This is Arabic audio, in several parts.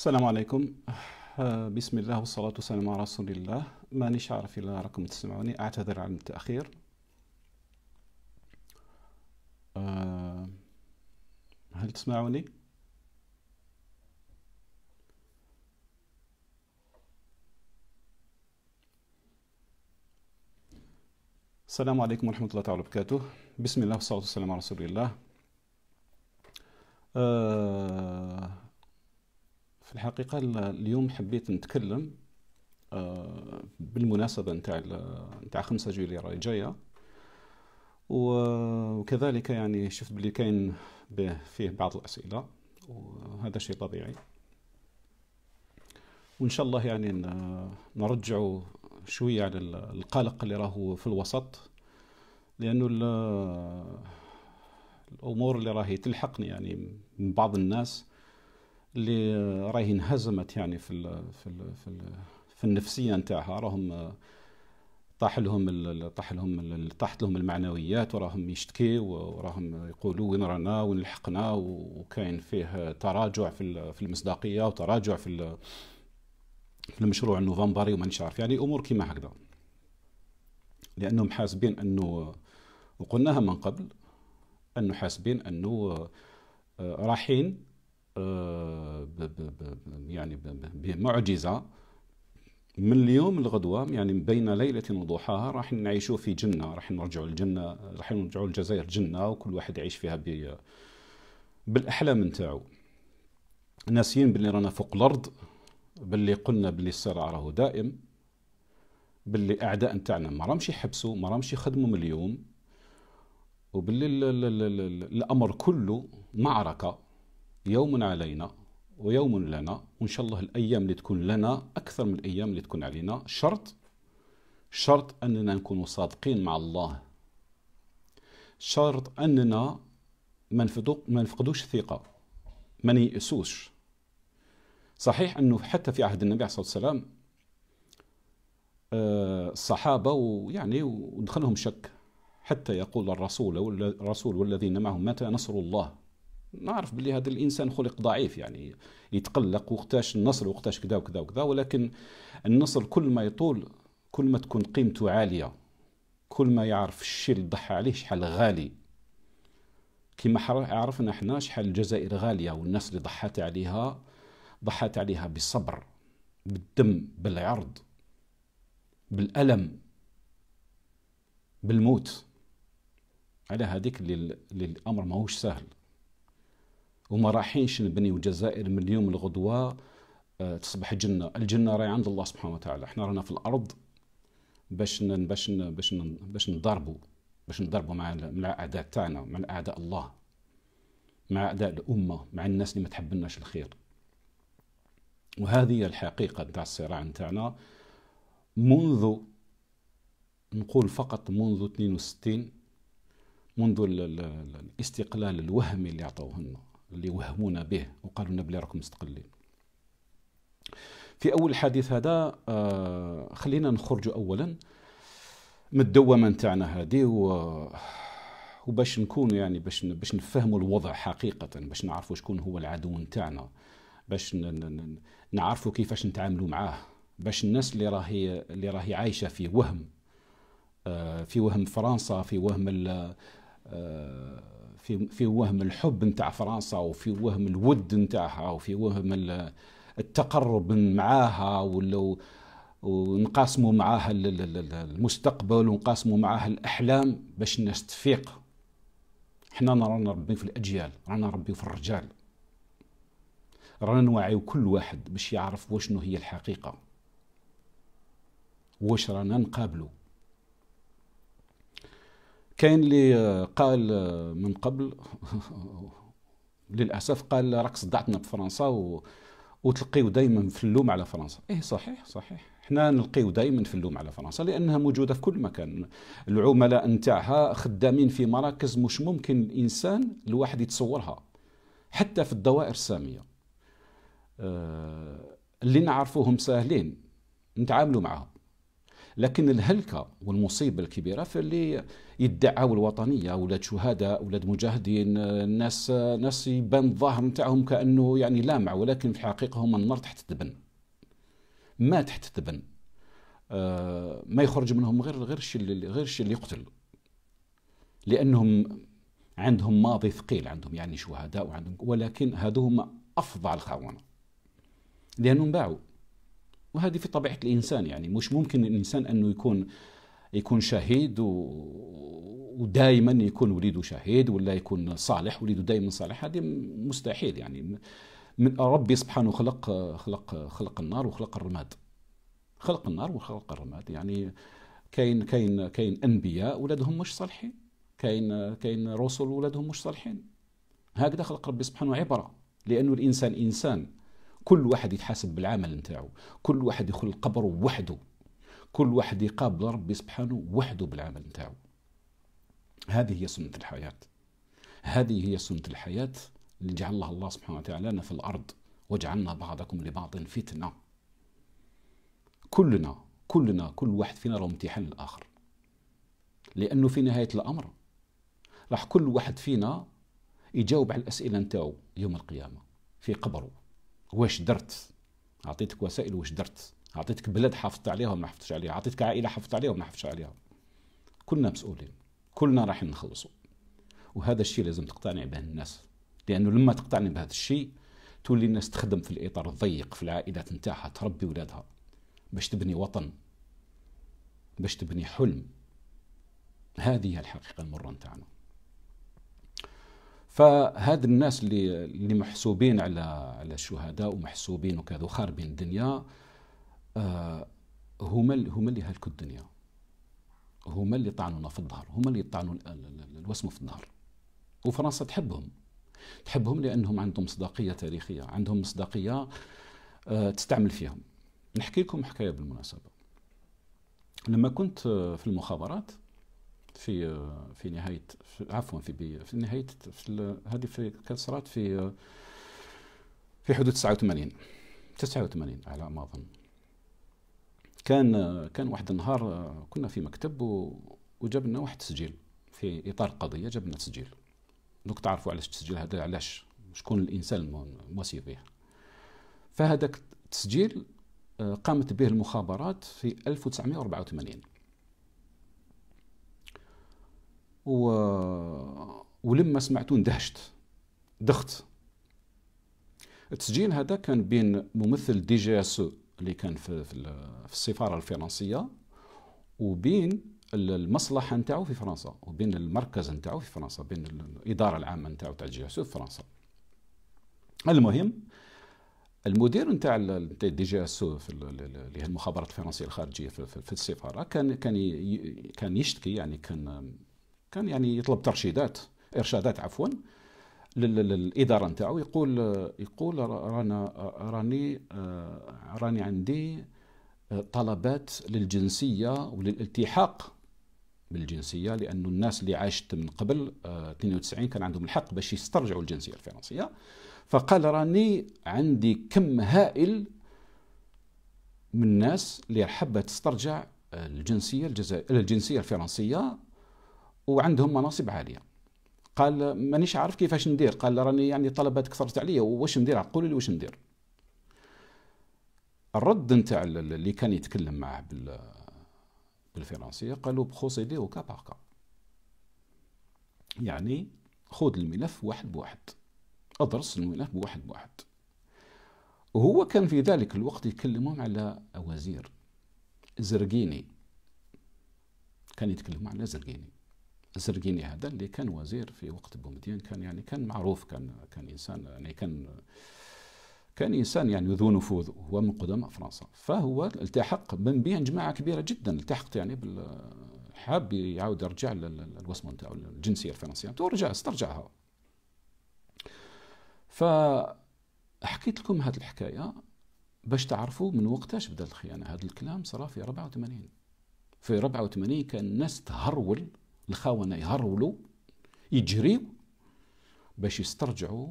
السلام عليكم آه، بسم الله والصلاة والسلام على رسول الله مانيش عارف الله راكم تسمعوني أعتذر عن التأخير آه، هل تسمعوني؟ السلام عليكم ورحمة الله تعالى وبركاته بسم الله والصلاة والسلام على رسول الله أه في الحقيقه اليوم حبيت نتكلم آه، بالمناسبه نتاع نتاع 5 جويلية راهي جايه وكذلك يعني شفت بلي كاين فيه بعض الاسئله وهذا شيء طبيعي وان شاء الله يعني نرجع شويه على القلق اللي راهو في الوسط لانه الامور اللي راهي تلحقني يعني من بعض الناس اللي راهي انهزمت يعني في الـ في الـ في, الـ في النفسيه نتاعها راهم طاح لهم طاح لهم طاحت لهم المعنويات وراهم يشتكيو وراهم يقولوا وين رانا وين لحقنا وكاين فيه تراجع في في المصداقيه وتراجع في في المشروع النوفمبري ومانيش عارف يعني امور كيما هكذا لانهم حاسبين انه وقلناها من قبل انه حاسبين انه آه، رايحين آه، يعني بمعجزه من اليوم الغدوة يعني بين ليله وضحاها راح نعيشوا في جنه راح نرجعوا للجنه راح نرجعوا للجزائر جنه وكل واحد يعيش فيها بالاحلام نتاعو ناسيين باللي رانا فوق الارض باللي قلنا باللي الصراع راهو دائم باللي اعداء نتاعنا ما رامش يحبسوا ما رامش يخدموا من اليوم وباللي الامر كله معركه يوم علينا ويوم لنا وان شاء الله الايام اللي تكون لنا اكثر من الايام اللي تكون علينا شرط شرط اننا نكون صادقين مع الله شرط اننا ما نفقدوش الثقه ما نيأسوش صحيح انه حتى في عهد النبي عليه الصلاه والسلام الصحابه ويعني ودخلهم شك حتى يقول الرسول والذين معه متى نصر الله نعرف بلي هذا الانسان خلق ضعيف يعني يتقلق وقتاش النصر وقتاش كذا وكذا وكذا ولكن النصر كل ما يطول كل ما تكون قيمته عاليه كل ما يعرف الشيء اللي ضحى عليه شحال غالي كما عرفنا احنا شحال الجزائر غاليه والناس اللي ضحات عليها ضحات عليها بالصبر بالدم بالعرض بالالم بالموت على هذيك اللي الامر ماهوش سهل وما رايحينش نبنيو الجزائر من اليوم الغدوة آه، تصبح جنه الجنه راهي عند الله سبحانه وتعالى احنا رانا في الارض باش باش باش باش نضربوا باش نضربوا مع الاعداء تاعنا مع اعداء الله مع اعداء الامه مع الناس اللي ما تحبلناش الخير وهذه هي الحقيقه تاع الصراع تاعنا منذ نقول فقط منذ 62 منذ الاستقلال الوهمي اللي عطوه لنا اللي وهمونا به وقالوا لنا بلي راكم مستقلين في اول الحديث هذا آه، خلينا نخرج اولا من الدوامه نتاعنا هذه و وباش نكون يعني باش باش نفهموا الوضع حقيقه باش نعرفوا شكون هو العدو نتاعنا باش نعرفوا كيفاش نتعاملوا معاه باش الناس اللي راهي اللي راهي عايشه في وهم آه، في وهم فرنسا في وهم آه، في في وهم الحب نتاع فرنسا وفي وهم الود نتاعها وفي وهم التقرب معاها ولو ونقاسموا معاها المستقبل ونقاسموا معاها الاحلام باش الناس تفيق حنا رانا ربي في الاجيال رانا ربي في الرجال رانا نوعيو كل واحد باش يعرف واشنو هي الحقيقه واش رانا نقابلو كاين اللي آه، قال آه، من قبل للاسف قال راك صدعتنا بفرنسا و وتلقيو دائما في اللوم على فرنسا ايه صحيح صحيح حنا نلقيو دائما في اللوم على فرنسا لانها موجوده في كل مكان العملاء نتاعها خدامين في مراكز مش ممكن الانسان الواحد يتصورها حتى في الدوائر الساميه آه، اللي نعرفوهم ساهلين نتعاملوا معاهم لكن الهلكه والمصيبه الكبيره في اللي يدعوا الوطنيه اولاد شهداء اولاد مجاهدين الناس ناس يبان الظاهر نتاعهم كانه يعني لامع ولكن في الحقيقه هم النار تحت التبن ما تحت التبن آه، ما يخرج منهم غير غير الشيء اللي غير الشيء اللي يقتل لانهم عندهم ماضي ثقيل عندهم يعني شهداء وعندهم ولكن هذو هما افظع الخونه لانهم باعوا وهذه في طبيعه الانسان يعني مش ممكن الانسان انه يكون يكون شهيد و... ودائما يكون وليده شهيد ولا يكون صالح وليده دائما صالح هذه مستحيل يعني من ربي سبحانه خلق خلق خلق النار وخلق الرماد خلق النار وخلق الرماد يعني كاين كاين كاين انبياء ولادهم مش صالحين كاين كاين رسل ولادهم مش صالحين هكذا خلق ربي سبحانه عبره لانه الانسان انسان كل واحد يتحاسب بالعمل نتاعو كل واحد يدخل القبر وحده كل واحد يقابل ربي سبحانه وحده بالعمل نتاعو هذه هي سنة الحياة هذه هي سنة الحياة اللي جعلها الله سبحانه وتعالى لنا في الأرض وجعلنا بعضكم لبعض فتنة كلنا كلنا كل واحد فينا راه امتحان الآخر لأنه في نهاية الأمر راح كل واحد فينا يجاوب على الأسئلة نتاعو يوم القيامة في قبره واش درت اعطيتك وسائل واش درت اعطيتك بلاد حافظت عليها وما حافظتش عليها اعطيتك عائله حافظت عليها وما حافظتش عليها كلنا مسؤولين كلنا رايحين نخلصوا وهذا الشيء لازم تقتنع به الناس لانه لما تقتنع بهذا الشيء تولي الناس تخدم في الاطار الضيق في العائلات نتاعها تربي ولادها باش تبني وطن باش تبني حلم هذه هي الحقيقه المره نتاعنا فهاد الناس اللي اللي محسوبين على على الشهداء ومحسوبين وكذا وخاربين الدنيا آه هما هما اللي هلكوا الدنيا هما اللي طعنونا في الظهر هما اللي طعنوا الوسم في الظهر وفرنسا تحبهم تحبهم لانهم عندهم مصداقيه تاريخيه عندهم مصداقيه آه تستعمل فيهم نحكي لكم حكايه بالمناسبه لما كنت آه، في المخابرات في في نهايه عفوا في في نهايه في هذه في كانت صارت في في حدود 89 89 على ما اظن كان كان واحد النهار كنا في مكتب وجبنا واحد تسجيل في اطار قضيه جبنا تسجيل دوك تعرفوا علاش التسجيل هذا علاش شكون الانسان الموسي به فهذاك التسجيل قامت به المخابرات في 1984 و... ولما سمعته اندهشت دخت التسجيل هذا كان بين ممثل دي جي اس اللي كان في, في السفاره الفرنسيه وبين المصلحه نتاعو في فرنسا وبين المركز نتاعو في فرنسا بين الاداره العامه نتاعو تاع جي اس في فرنسا المهم المدير نتاع دي جي اس في اللي هي المخابرات الفرنسيه الخارجيه في, في السفاره كان كان كان يشتكي يعني كان كان يعني يطلب ترشيدات ارشادات عفوا للاداره نتاعو يقول يقول رانا راني راني عندي طلبات للجنسيه وللالتحاق بالجنسيه لانه الناس اللي عاشت من قبل 92 آه، كان عندهم الحق باش يسترجعوا الجنسيه الفرنسيه فقال راني عندي كم هائل من الناس اللي حابه تسترجع آه، الجنسيه الجزائر الجنسيه الفرنسيه وعندهم مناصب عاليه قال مانيش عارف كيفاش ندير قال راني يعني طلبات كثرت عليا واش ندير قولوا لي واش ندير الرد نتاع اللي كان يتكلم معاه بال بالفرنسيه قالوا بخوسيدي او كاباركا يعني خذ الملف واحد بواحد ادرس الملف واحد بواحد وهو كان في ذلك الوقت يكلمهم على وزير زرقيني كان يتكلم على زرقيني زرقيني هذا اللي كان وزير في وقت بومدين كان يعني كان معروف كان كان انسان يعني كان كان انسان يعني ذو نفوذ هو من قدماء فرنسا فهو التحق من بين جماعه كبيره جدا التحقت يعني بال حاب يعاود يرجع للوصمه نتاعو الجنسيه الفرنسيه نتاعو رجع استرجعها فحكيت لكم هذه الحكايه باش تعرفوا من وقتاش بدا الخيانه هذا الكلام صرا في 84 في 84 كان الناس تهرول الخونه يهرولوا يجريوا باش يسترجعوا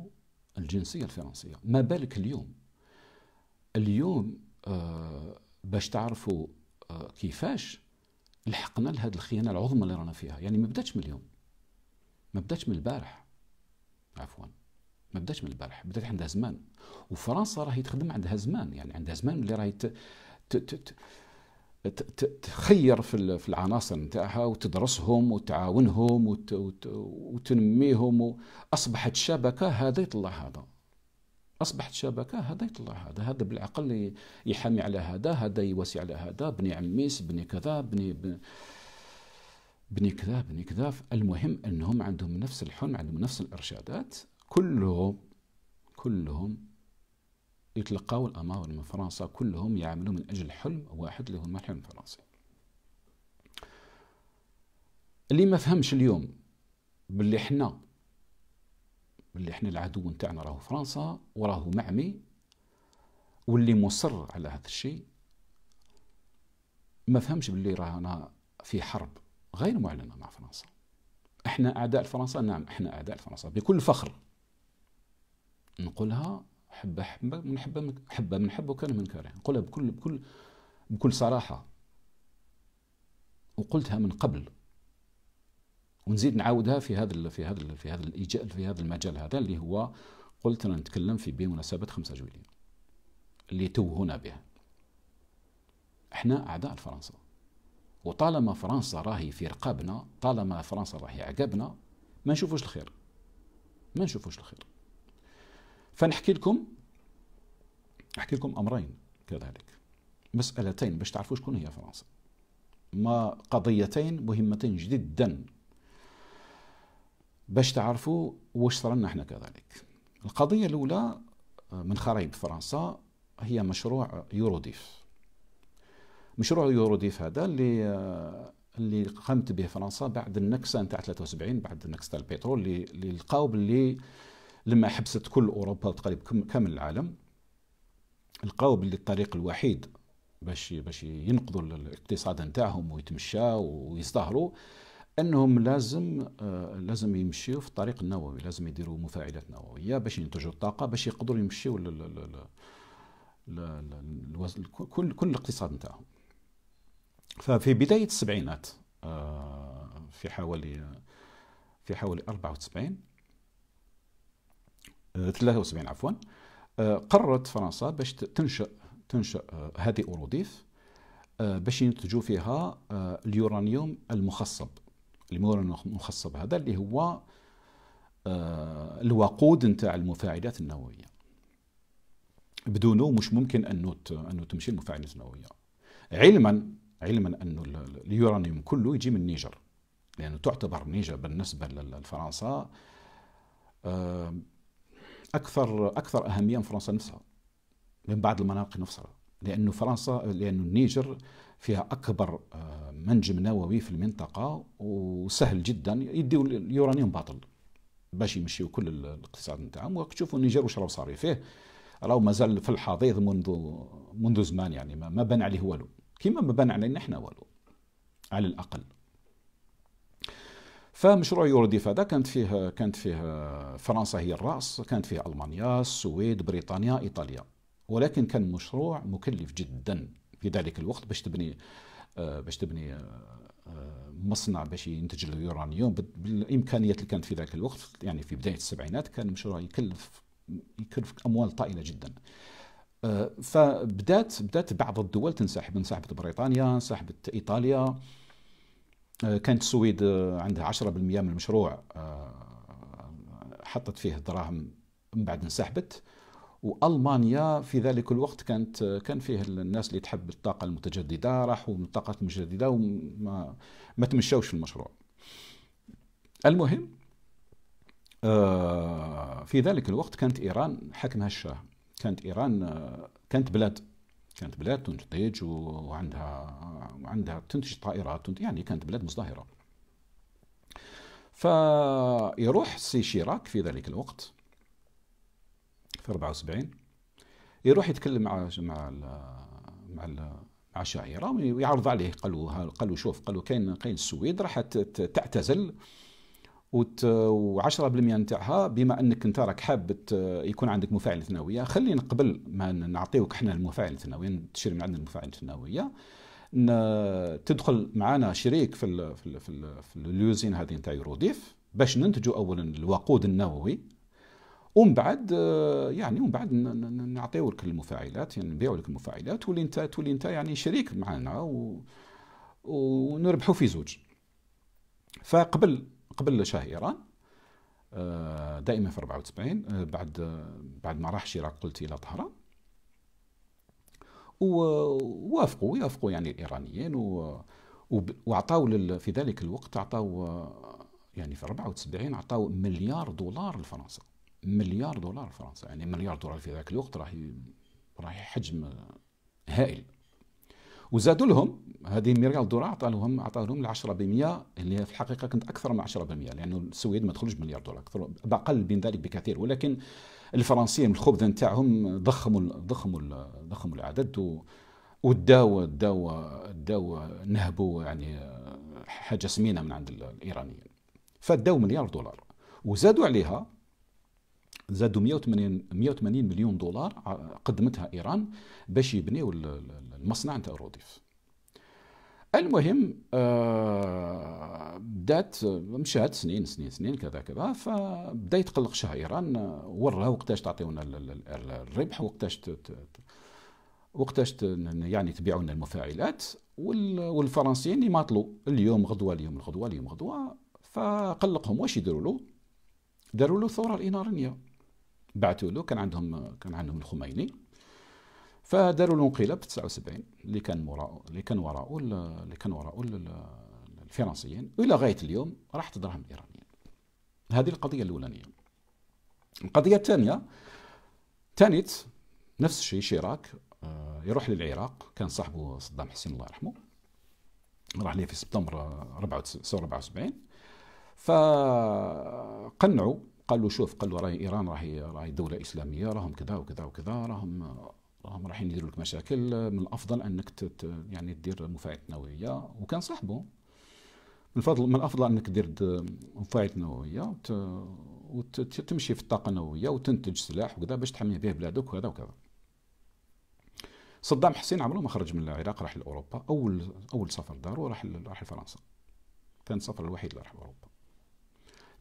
الجنسيه الفرنسيه ما بالك اليوم اليوم آه باش تعرفوا آه كيفاش لحقنا لهاد الخيانه العظمى اللي رانا فيها يعني ما بداتش من اليوم ما بداتش من البارح عفوا ما بداتش من البارح بدات عندها زمان وفرنسا راهي تخدم عندها زمان يعني عندها زمان اللي راهي ت... ت... ت... تخير في العناصر نتاعها وتدرسهم وتعاونهم وتنميهم اصبحت شبكه هذا يطلع هذا اصبحت شبكه هذا يطلع هذا هذا بالعقل يحامي على هذا هذا يواسي على هذا بني عميس بني كذا بني بني كذا بني كذا المهم انهم عندهم نفس الحلم عندهم نفس الارشادات كلهم كلهم يتلقاو الأماور من فرنسا كلهم يعملوا من أجل حلم واحد اللي هو الحلم الفرنسي اللي ما فهمش اليوم باللي حنا باللي حنا العدو نتاعنا راهو فرنسا وراهو معمي واللي مصر على هذا الشيء ما فهمش باللي رانا في حرب غير معلنه مع فرنسا احنا اعداء فرنسا نعم احنا اعداء فرنسا بكل فخر نقولها حبه حبه من حبه من حبه من حبه وكان من كره نقولها بكل بكل بكل صراحه وقلتها من قبل ونزيد نعاودها في هذا في هذا في هذا في هذا المجال هذا اللي هو قلت انا نتكلم في بمناسبه 5 جويلية اللي توهنا بها احنا اعداء فرنسا وطالما فرنسا راهي في رقابنا طالما فرنسا راهي عقبنا ما نشوفوش الخير ما نشوفوش الخير فنحكي لكم احكي لكم امرين كذلك مسالتين باش تعرفوا شكون هي فرنسا ما قضيتين مهمتين جدا باش تعرفوا واش صرنا احنا كذلك القضيه الاولى آه، من خرايب فرنسا هي مشروع يوروديف مشروع يوروديف هذا اللي آه، اللي قامت به فرنسا بعد النكسه نتاع 73 بعد النكسه تاع البترول اللي لقاو باللي لما حبست كل اوروبا تقريبا كامل العالم لقاو باللي الطريق الوحيد باش باش ينقذوا الاقتصاد نتاعهم ويتمشاو ويزدهروا انهم لازم آه، لازم يمشيو في الطريق النووي لازم يديروا مفاعلات نوويه باش ينتجوا الطاقه باش يقدروا يمشيو كل كل الاقتصاد نتاعهم ففي بدايه السبعينات آه، في حوالي في حوالي 74 73 عفوا آه، قررت فرنسا باش تنشئ تنشئ آه، هذه أوروديف آه، باش ينتجوا فيها اليورانيوم المخصب اليورانيوم المخصب هذا اللي هو الوقود نتاع المفاعلات النووية بدونه مش ممكن أنه أنه تمشي المفاعلات النووية علما علما أنه اليورانيوم كله يجي من النيجر لأنه تعتبر النيجر بالنسبة لفرنسا اكثر اكثر اهميه من فرنسا نفسها من بعض المناطق نفسها لانه فرنسا لانه النيجر فيها اكبر آه، منجم نووي في المنطقه وسهل جدا يديو اليورانيوم باطل باش يمشيو كل الاقتصاد نتاعهم وتشوفوا النيجر واش راهو صار فيه راهو مازال في الحضيض منذ منذ زمان يعني ما بان عليه والو كيما ما بان علينا احنا والو على الاقل فمشروع يوردي هذا كانت فيه كانت فيه فرنسا هي الراس كانت فيه المانيا السويد بريطانيا ايطاليا ولكن كان مشروع مكلف جدا في ذلك الوقت باش تبني آه، باش تبني آه، آه، مصنع باش ينتج اليورانيوم بالامكانيات اللي كانت في ذاك الوقت يعني في بدايه السبعينات كان مشروع يكلف يكلف اموال طائله جدا فبدات بدات بعض الدول تنسحب انسحبت بريطانيا انسحبت ايطاليا آه، كانت السويد آه، عندها 10% من المشروع آه، حطت فيه الدراهم من بعد انسحبت والمانيا في ذلك الوقت كانت كان فيه الناس اللي تحب الطاقه المتجدده راحوا من الطاقه المتجدده وما ما تمشوش في المشروع. المهم في ذلك الوقت كانت ايران حكمها الشاه، كانت ايران كانت بلاد كانت بلاد تنتج وعندها وعندها تنتج طائرات يعني كانت بلاد مزدهره فيروح سي شيراك في ذلك الوقت في 74 يروح يتكلم مع مع مع ال مع شاعره ويعرض عليه قالوا قالوا شوف قالوا كاين كاين السويد راح تعتزل و10% نتاعها بما انك انت راك حاب يكون عندك مفاعل ثانويه خلينا قبل ما نعطيوك احنا المفاعل الثانوي تشري من عندنا المفاعل الثانويه تدخل معنا شريك في الـ في الـ في, ال في اليوزين هذه نتاع يوروديف باش ننتجوا اولا الوقود النووي ومن بعد يعني ومن بعد نعطيو لك المفاعلات يعني نبيعوا لك المفاعلات تولي انت تولي انت يعني شريك معنا و ونربحوا في زوج فقبل قبل شاه ايران آه، دائما في 74 آه، بعد آه، بعد ما راح شيراك قلت الى طهران ووافقوا يوافقوا يعني الايرانيين واعطاو في ذلك الوقت عطاو يعني في 74 عطاو مليار دولار لفرنسا مليار دولار لفرنسا يعني مليار دولار في ذاك الوقت راهي راهي حجم هائل وزادوا لهم هذه مليار دولار عطى لهم عطى لهم 10% اللي هي في الحقيقه كانت اكثر من 10% لانه السويد ما دخلوش بمليار دولار اكثر باقل من ذلك بكثير ولكن الفرنسيين الخبز نتاعهم ضخموا ضخموا ضخموا العدد و وداو داو داو نهبوا يعني حاجه سمينه من عند الايرانيين فداو مليار دولار وزادوا عليها زادوا 180 180 مليون دولار قدمتها ايران باش يبنيوا المصنع نتاع روديف المهم آه، بدات مشات سنين سنين سنين كذا كذا فبدا يتقلق شهيرا ورا وقتاش تعطيونا الربح وقتاش وقتاش يعني تبيعونا المفاعلات والفرنسيين يماطلوا اليوم غدوه اليوم الغدوه اليوم غدوه فقلقهم واش يديروا له داروا له الثوره الاناريه بعثوا له كان عندهم كان عندهم الخميني فداروا الانقلاب في 79 اللي كان وراء اللي كان وراءه اللي كان وراءه الفرنسيين والى غايه اليوم راح تدرهم الايرانيين هذه القضيه الاولانيه القضيه الثانيه تانيت نفس الشيء شيراك آه، يروح للعراق كان صاحبه صدام حسين الله يرحمه راح ليه في سبتمبر 74 آه، فقنعوا قال له شوف قال له راهي ايران راهي راهي دوله اسلاميه راهم كذا وكذا وكذا راهم آه، راهم رايحين يديروا لك مشاكل من الافضل انك تت يعني دير مفاعلات نوويه وكان صاحبه من الفضل من الافضل انك دير مفاعلات نوويه وتمشي في الطاقه النوويه وتنتج سلاح وكذا باش تحمي به بلادك وكذا وكذا صدام حسين عمره ما خرج من العراق راح لاوروبا اول اول سفر داره راح راح لفرنسا كان السفر الوحيد اللي راح لاوروبا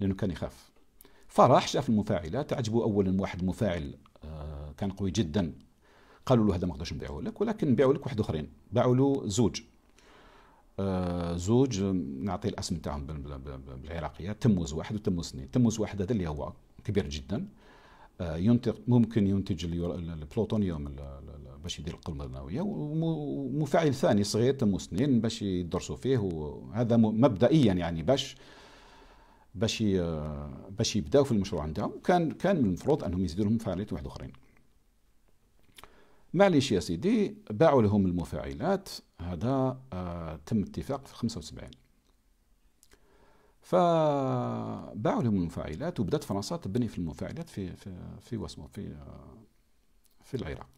لانه كان يخاف فراح شاف المفاعلات عجبه اولا واحد مفاعل آه، كان قوي جدا قالوا له هذا ما نقدرش نبيعه لك ولكن نبيعه لك واحد اخرين باعوا له زوج آه، زوج نعطي الاسم تاعهم بالعراقيه تموز واحد وتموز اثنين تموز واحد هذا اللي هو كبير جدا آه، ينتج ممكن ينتج البلوتونيوم باش يدير القنبله النوويه ومفاعل ثاني صغير تموز اثنين باش يدرسوا فيه وهذا مبدئيا يعني باش باش باش يبداو في المشروع نتاعهم كان كان من المفروض انهم يزيدوا لهم فعاليات واحد اخرين معليش يا سيدي باعوا لهم المفاعلات هذا آه تم اتفاق في 75 فباعوا لهم المفاعلات وبدات فرنسا تبني في المفاعلات في في في واسمه في آه، في العراق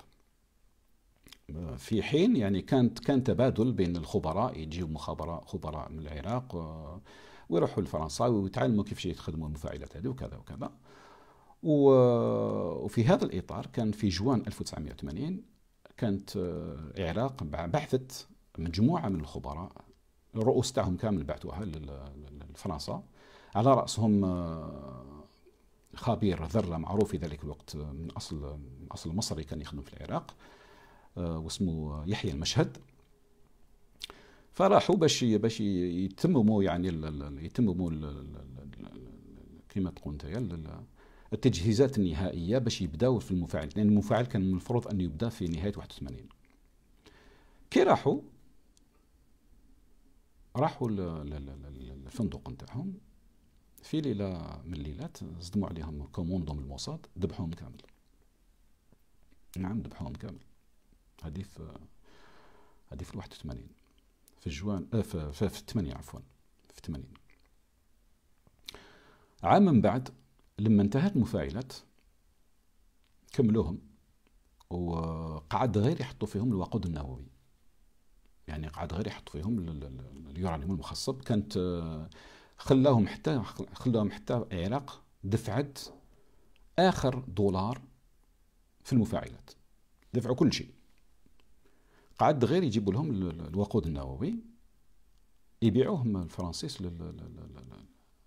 في حين يعني كانت كان تبادل بين الخبراء يجيو مخابراء خبراء من العراق آه، ويروحوا لفرنسا ويتعلموا كيفاش يخدموا المفاعلات هذه وكذا وكذا وفي هذا الإطار كان في جوان 1980 كانت العراق آه، بعثت مجموعة من الخبراء الرؤوس تاعهم كامل بعثوها لفرنسا على رأسهم آه، خبير ذرة معروف في ذلك الوقت آه، من أصل من أصل مصري كان يخدم في العراق واسمه يحيى المشهد فراحوا باش باش يتمموا يعني يتمموا كما تقول انت التجهيزات النهائيه باش يبداو في المفاعل لان المفاعل كان من المفروض ان يبدا في نهايه 81 كي راحوا راحوا للفندق نتاعهم في ليله من الليلات صدموا عليهم كوموندو من الموساد ذبحوهم كامل نعم ذبحوهم كامل هذه في هذه في 81 في جوان آه في, في 8 عفوا في 80 عام من بعد لما انتهت مفاعلات كملوهم وقعد غير يحطوا فيهم الوقود النووي يعني قعد غير يحط فيهم اليورانيوم المخصب كانت آه، خلاهم حتى خلاهم حتى العراق دفعت اخر دولار في المفاعلات دفعوا كل شيء قعد غير يجيبوا لهم الوقود النووي يبيعوهم الفرنسيس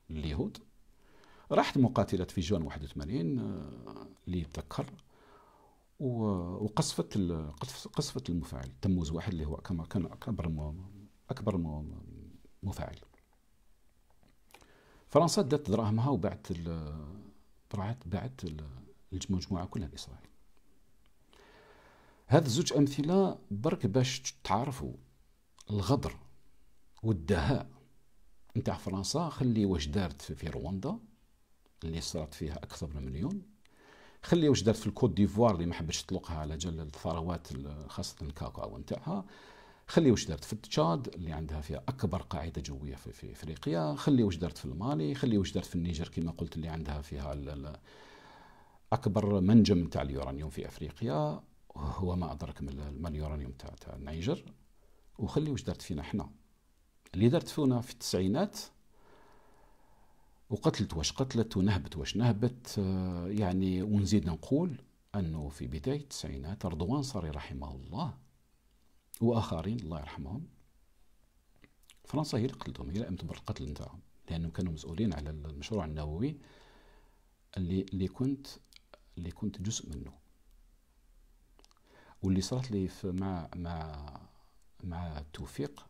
لليهود رحت مقاتلة جون 81 آه، اللي يتذكر وقصفت قصفت المفاعل تموز واحد اللي هو كما كان اكبر اكبر مفاعل فرنسا دات دراهمها وبعت بعت بعت المجموعه كلها لاسرائيل هذا زوج امثله برك باش تعرفوا الغدر والدهاء نتاع فرنسا خلي واش دارت في رواندا اللي صارت فيها اكثر من مليون خلي واش دارت في الكوت ديفوار اللي ما حبتش تطلقها على جال الثروات خاصه الكاكاو نتاعها خلي واش دارت في تشاد اللي عندها فيها اكبر قاعده جويه في, في افريقيا خلي واش دارت في المالي خلي واش دارت في النيجر كما قلت اللي عندها فيها اكبر منجم تاع اليورانيوم في افريقيا هو ما ادرك من اليورانيوم تاع تاع النيجر وخلي واش دارت فينا حنا اللي دارت فينا في التسعينات وقتلت واش قتلت ونهبت واش نهبت آه، يعني ونزيد نقول أنه في بداية التسعينات رضوان صاري رحمه الله وآخرين الله يرحمهم فرنسا هي اللي قتلتهم هي اللي قامت بالقتل نتاعهم لأنهم كانوا مسؤولين على المشروع النووي اللي اللي كنت اللي كنت جزء منه واللي صارت لي مع مع مع توفيق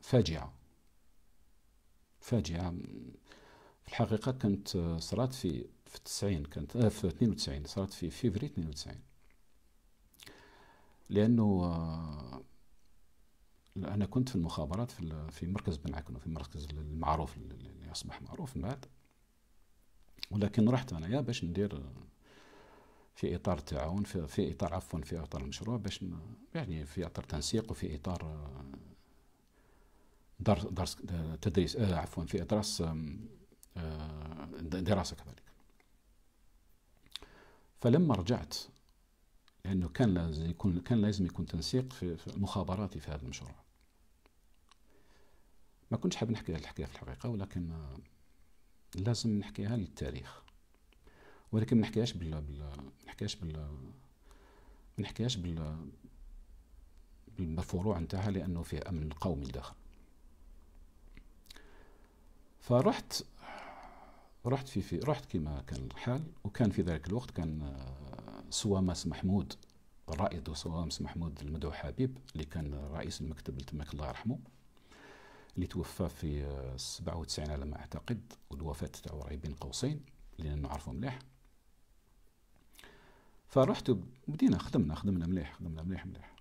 فاجعة فاجعة الحقيقه كانت آه، صرات في في 90 كانت آه في 92 صرات في فيفري 92 لانه آه انا كنت في المخابرات في في مركز بن عكنو في المركز المعروف اللي اصبح معروف من بعد ولكن رحت انايا باش ندير آه، في اطار التعاون في, في اطار عفوا في اطار المشروع باش يعني في اطار تنسيق وفي اطار آه، درس درس تدريس عفوا في درس آه، دراسة كذلك فلما رجعت لأنه كان لازم يكون كان لازم يكون تنسيق في مخابراتي في هذا المشروع ما كنتش حاب نحكي الحكاية في الحقيقة ولكن لازم نحكيها للتاريخ ولكن ما نحكيهاش بال ما نحكيهاش بال ما نحكيهاش بال بالفروع نتاعها لأنه فيها أمن قومي داخل فرحت رحت في, في رحت كما كان الحال وكان في ذلك الوقت كان آه، سوامس محمود الرائد سوامس محمود المدعو حبيب اللي كان رئيس المكتب تماك الله يرحمه اللي توفى في 97 آه، على ما اعتقد والوفاه تاعو راهي بين قوسين لان نعرفه مليح فرحت بدينا خدمنا خدمنا مليح خدمنا مليح مليح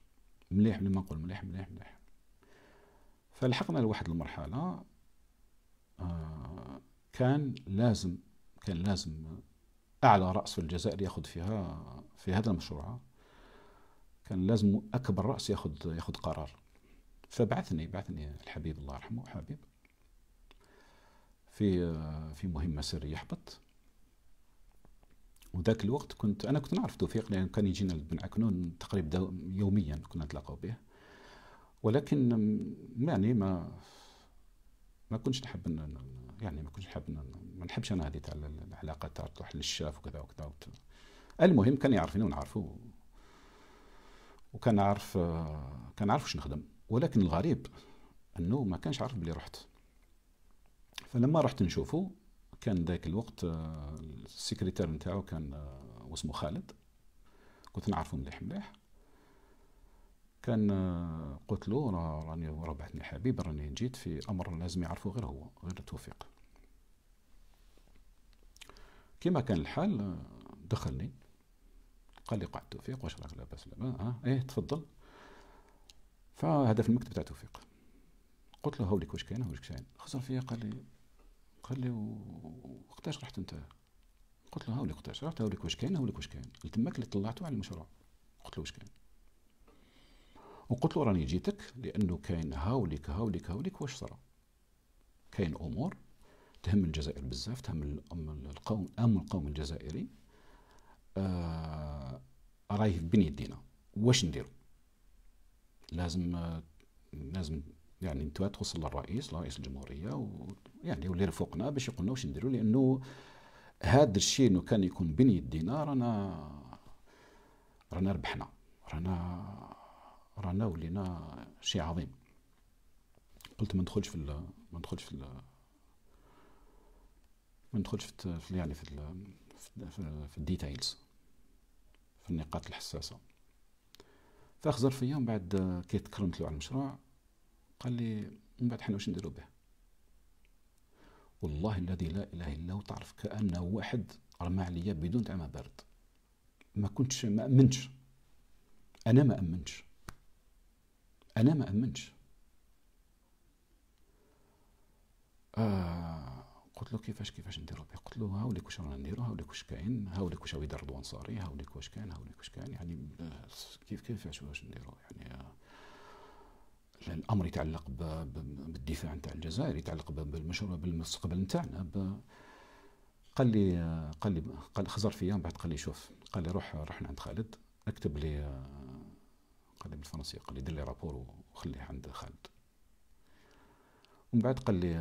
مليح لما نقول مليح مليح مليح فلحقنا لواحد المرحله آه كان لازم كان لازم أعلى رأس في الجزائر يأخذ فيها في هذا المشروع كان لازم أكبر رأس يأخذ يأخذ قرار فبعثني بعثني الحبيب الله يرحمه حبيب في في مهمة سرية حبط وذاك الوقت كنت انا كنت نعرف توفيق لان كان يجينا بن عكنون تقريبا يوميا كنا نتلاقاو به ولكن يعني ما ما كنتش نحب يعني ما كنتش نحب ما نحبش انا هذه تاع العلاقات تاع تروح للشاف وكذا وكذا وت... المهم كان يعرفني ونعرفه وكان عارف آه، كان عارف واش نخدم ولكن الغريب انه ما كانش عارف بلي رحت فلما رحت نشوفه كان ذاك الوقت آه، السكرتير نتاعو كان واسمه آه، خالد كنت نعرفه مليح مليح كان آه، قلت له راني ربحتني حبيب راني جيت في امر لازم يعرفه غير هو غير توفيق كما كان الحال آه، دخلني قال لي قعد توفيق واش راك لاباس لاباس آه، ايه تفضل فهذا في المكتب تاع توفيق قلت له هوليك واش كاين واش كاين خسر فيا قال لي قال لي وقتاش رحت انت قلت له هاوليك وقتاش رحت هاوليك واش كاين هاوليك واش كاين لتماك اللي طلعته على المشروع قلت له واش كاين وقلت له راني جيتك لانه كاين هاوليك هاوليك هاوليك واش صرا كاين امور تهم الجزائر بزاف تهم القوم ام القوم الجزائري آه رايه بين يدينا واش نديرو لازم آه، لازم يعني انت توصل للرئيس رئيس الجمهوريه ويعني واللي رفقنا باش يقولنا واش نديرو لانه هذا الشيء انه كان يكون بين يدينا رانا رانا ربحنا رانا رانا ولينا شيء عظيم قلت ما ندخلش في ما ندخلش في ما ندخلش في, في يعني في في, في الديتايلز في النقاط الحساسه فاخزر فيا يوم بعد كي تكرمت له على المشروع قال لي من بعد حنا واش نديرو به والله الذي لا اله الا هو تعرف كانه واحد رمى عليا بدون تاع ما برد ما كنتش ما امنتش انا ما امنتش أنا ما أمنش آه قلت له كيفاش كيفاش نديرو بيه قلت له هاوليك واش رانا نديرو هاوليك واش كاين هاوليك واش وداد رضوان صاري هاوليك واش كاين هاوليك واش كاين يعني آه، كيف كيفاش واش نديرو يعني آه، الامر يتعلق بالدفاع نتاع الجزائر يتعلق بالمشروع بالمستقبل نتاعنا قال لي آه، قال لي قال خزر فيا بعد قال لي شوف قال لي روح رحنا عند خالد اكتب لي قال لي بالفرنسية قال لي دير لي رابور وخليه عند خالد ومن بعد قال لي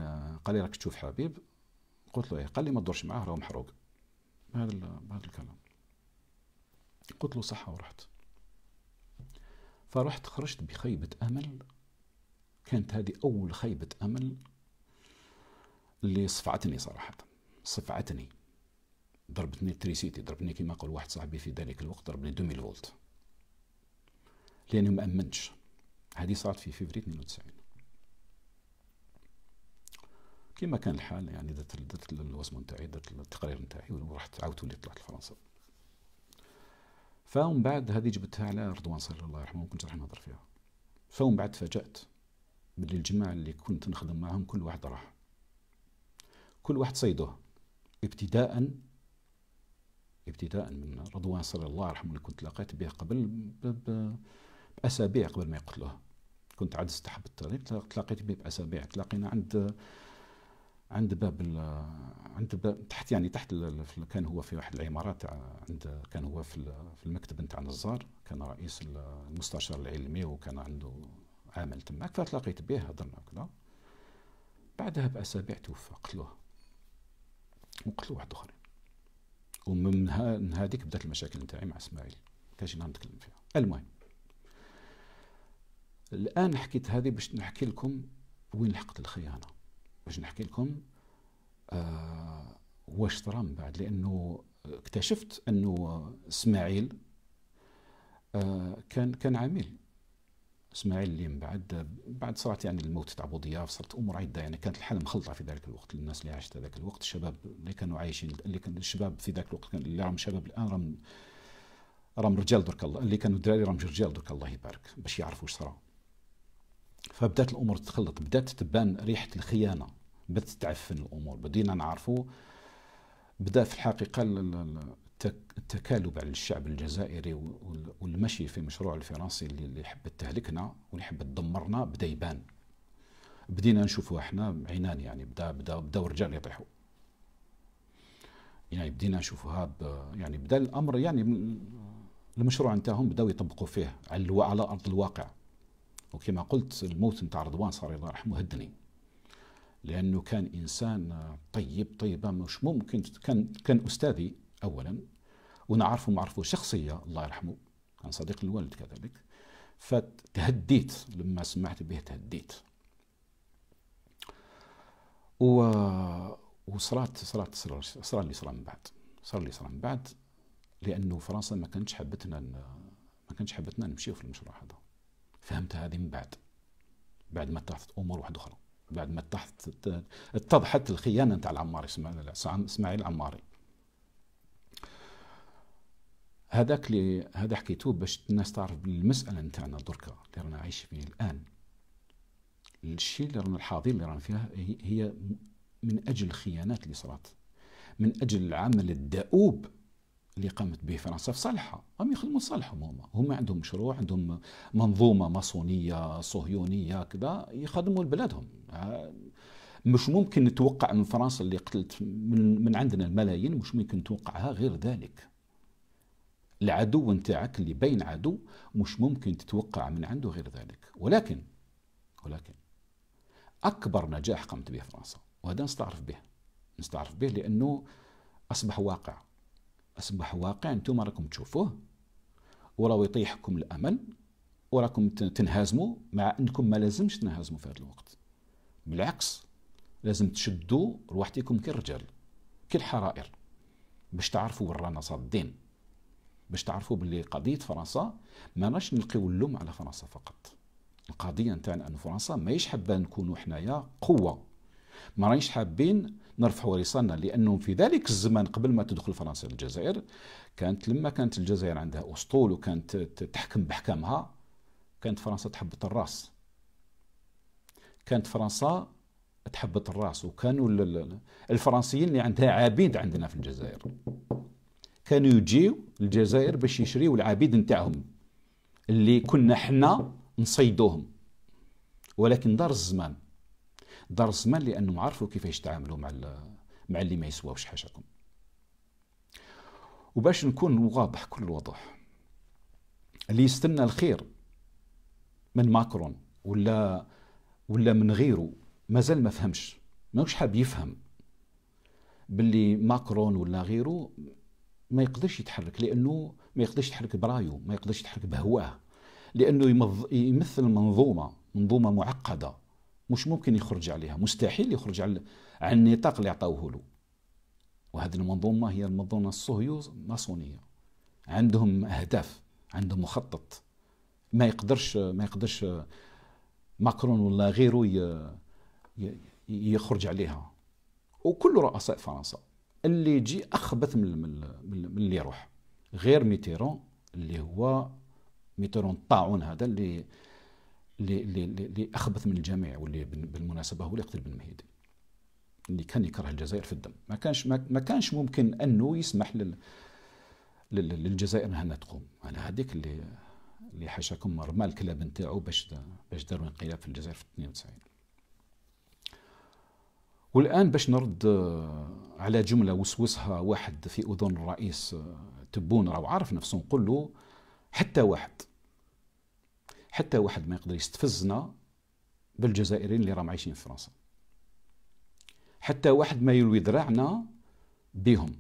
قال لي راك تشوف حبيب قلت له ايه قال لي ما تدورش معاه راهو محروق بهذا بهذا الكلام قلت له صح ورحت فرحت خرجت بخيبة أمل كانت هذه أول خيبة أمل اللي صفعتني صراحة صفعتني ضربتني تريسيتي ضربني كما قال واحد صاحبي في ذلك الوقت ضربني دومي فولت لانه ما امنش هذه صارت في فبراير 92 كما كان الحال يعني درت درت الوصمه نتاعي درت التقرير نتاعي ورحت عاودت وليت طلعت لفرنسا فمن بعد هذه جبتها على رضوان صلى الله يرحمه كنت راح نهضر فيها فمن بعد تفاجات باللي الجماعه اللي كنت نخدم معهم كل واحد راح كل واحد صيدوه ابتداء ابتداء من رضوان صلى الله يرحمه اللي كنت لقيت به قبل باسابيع قبل ما يقتلوه كنت عاد استحب الطريق تلاقيت به باسابيع تلاقينا عند عند باب عند باب تحت يعني تحت كان هو في واحد العمارات تاع عند كان هو في في المكتب نتاع نزار كان رئيس المستشار العلمي وكان عنده عمل تماك فتلاقيت به هضرنا وكذا بعدها باسابيع توفى قتلوه وقتلوا واحد اخرين ومن هذيك بدات المشاكل نتاعي مع اسماعيل كاش نتكلم فيها المهم الآن حكيت هذه باش نحكي لكم وين لحقت الخيانة باش نحكي لكم آه واش طرا من بعد لأنه آه، اكتشفت أنه آه، إسماعيل آه كان كان عميل اسماعيل اللي من بعد بعد صارت يعني الموت تاع ضياف صارت امور عده يعني كانت الحاله مخلطه في ذلك الوقت للناس اللي عاشت ذاك الوقت الشباب اللي كانوا عايشين اللي كان الشباب في ذاك الوقت اللي راهم شباب الان راهم راهم رجال درك الله اللي كانوا دراري راهم رجال درك الله يبارك باش يعرفوا واش صرا فبدات الامور تتخلط بدات تبان ريحه الخيانه بدات تتعفن الامور بدينا نعرفوا بدا في الحقيقه التكالب على الشعب الجزائري والمشي في مشروع الفرنسي اللي حبت تهلكنا واللي حبت تدمرنا بدا يبان بدينا نشوفوا احنا عينان يعني بدا بدا بداو الرجال يطيحوا يعني بدينا نشوفوها يعني بدا الامر يعني المشروع نتاعهم بداو يطبقوا فيه على على ارض الواقع وكما قلت الموت نتاع رضوان صار الله يرحمه هدني لانه كان انسان طيب طيبه مش ممكن كان كان استاذي اولا ونعرفه معرفه شخصيه الله يرحمه كان صديق الوالد كذلك فتهديت لما سمعت به تهديت و وصرات صرات صرا اللي صرا من بعد صار اللي صرا من بعد لانه فرنسا ما كانتش حبتنا ما كانتش حبتنا نمشيو في المشروع هذا فهمت هذه من بعد بعد ما اتضحت امور واحده اخرى بعد ما اتضحت اتضحت الخيانه نتاع العماري اسماعيل العماري هذاك اللي هذا حكيتوه باش الناس تعرف بالمساله نتاعنا دركا اللي رانا عايشين فيه الان الشيء اللي رانا الحاضر اللي رانا فيها هي من اجل الخيانات اللي صارت من اجل العمل الدؤوب اللي قامت به فرنسا في صالحها هم يخدموا صالحهم هما هما عندهم مشروع عندهم منظومه ماسونيه صهيونيه كذا يخدموا بلادهم مش ممكن نتوقع من فرنسا اللي قتلت من, من عندنا الملايين مش ممكن نتوقعها غير ذلك العدو نتاعك اللي بين عدو مش ممكن تتوقع من عنده غير ذلك ولكن ولكن اكبر نجاح قامت به فرنسا وهذا نستعرف به نستعرف به لانه اصبح واقع أصبح واقع أنتم راكم تشوفوه وراو يطيحكم الأمل وراكم تنهزموا مع أنكم ما لازمش تنهزموا في هذا الوقت بالعكس لازم تشدوا رواحتكم كالرجال كالحرائر باش تعرفوا وين رانا صادين باش تعرفوا باللي قضية فرنسا ما راش نلقيو اللوم على فرنسا فقط القضية نتاعنا أن فرنسا ماهيش حابة نكونوا حنايا قوة ما رانيش حابين نرفعوا رصاننا لأنه في ذلك الزمن قبل ما تدخل فرنسا الجزائر كانت لما كانت الجزائر عندها أسطول وكانت تحكم باحكامها كانت فرنسا تحبط الراس كانت فرنسا تحبط الراس وكانوا الفرنسيين اللي عندها عبيد عندنا في الجزائر كانوا يجيو الجزائر باش يشريو العبيد نتاعهم اللي كنا حنا نصيدوهم ولكن دار الزمان دار الزمان لانهم عرفوا كيفاش يتعاملوا مع مع اللي ما يسواوش حاجتهم وباش نكون واضح كل الوضوح اللي يستنى الخير من ماكرون ولا ولا من غيره مازال ما فهمش ماهوش حاب يفهم باللي ماكرون ولا غيره ما يقدرش يتحرك لانه ما يقدرش يتحرك برايو ما يقدرش يتحرك بهواه لانه يمثل منظومه منظومه معقده مش ممكن يخرج عليها مستحيل يخرج على النطاق اللي عطاوه له وهذه المنظومة هي المنظومة الصهيوز ماسونية عندهم أهداف عندهم مخطط ما يقدرش ما يقدرش ماكرون ولا غيره يخرج عليها وكل رؤساء فرنسا اللي يجي اخبث من من من اللي يروح غير ميتيرون اللي هو ميتيرون الطاعون هذا اللي اللي اخبث من الجميع واللي بالمناسبه هو اللي قتل بن مهيدي اللي كان يكره الجزائر في الدم ما كانش ما كانش ممكن انه يسمح لل للجزائر انها تقوم على هذيك اللي اللي حاشاكم رمى الكلاب نتاعو باش باش داروا انقلاب في الجزائر في 92 والان باش نرد آه، على جمله وسوسها واحد في اذن الرئيس آه، تبون راه عارف نفسه نقول له حتى واحد حتى واحد ما يقدر يستفزنا بالجزائريين اللي راهم عايشين في فرنسا حتى واحد ما يلوي ذراعنا بهم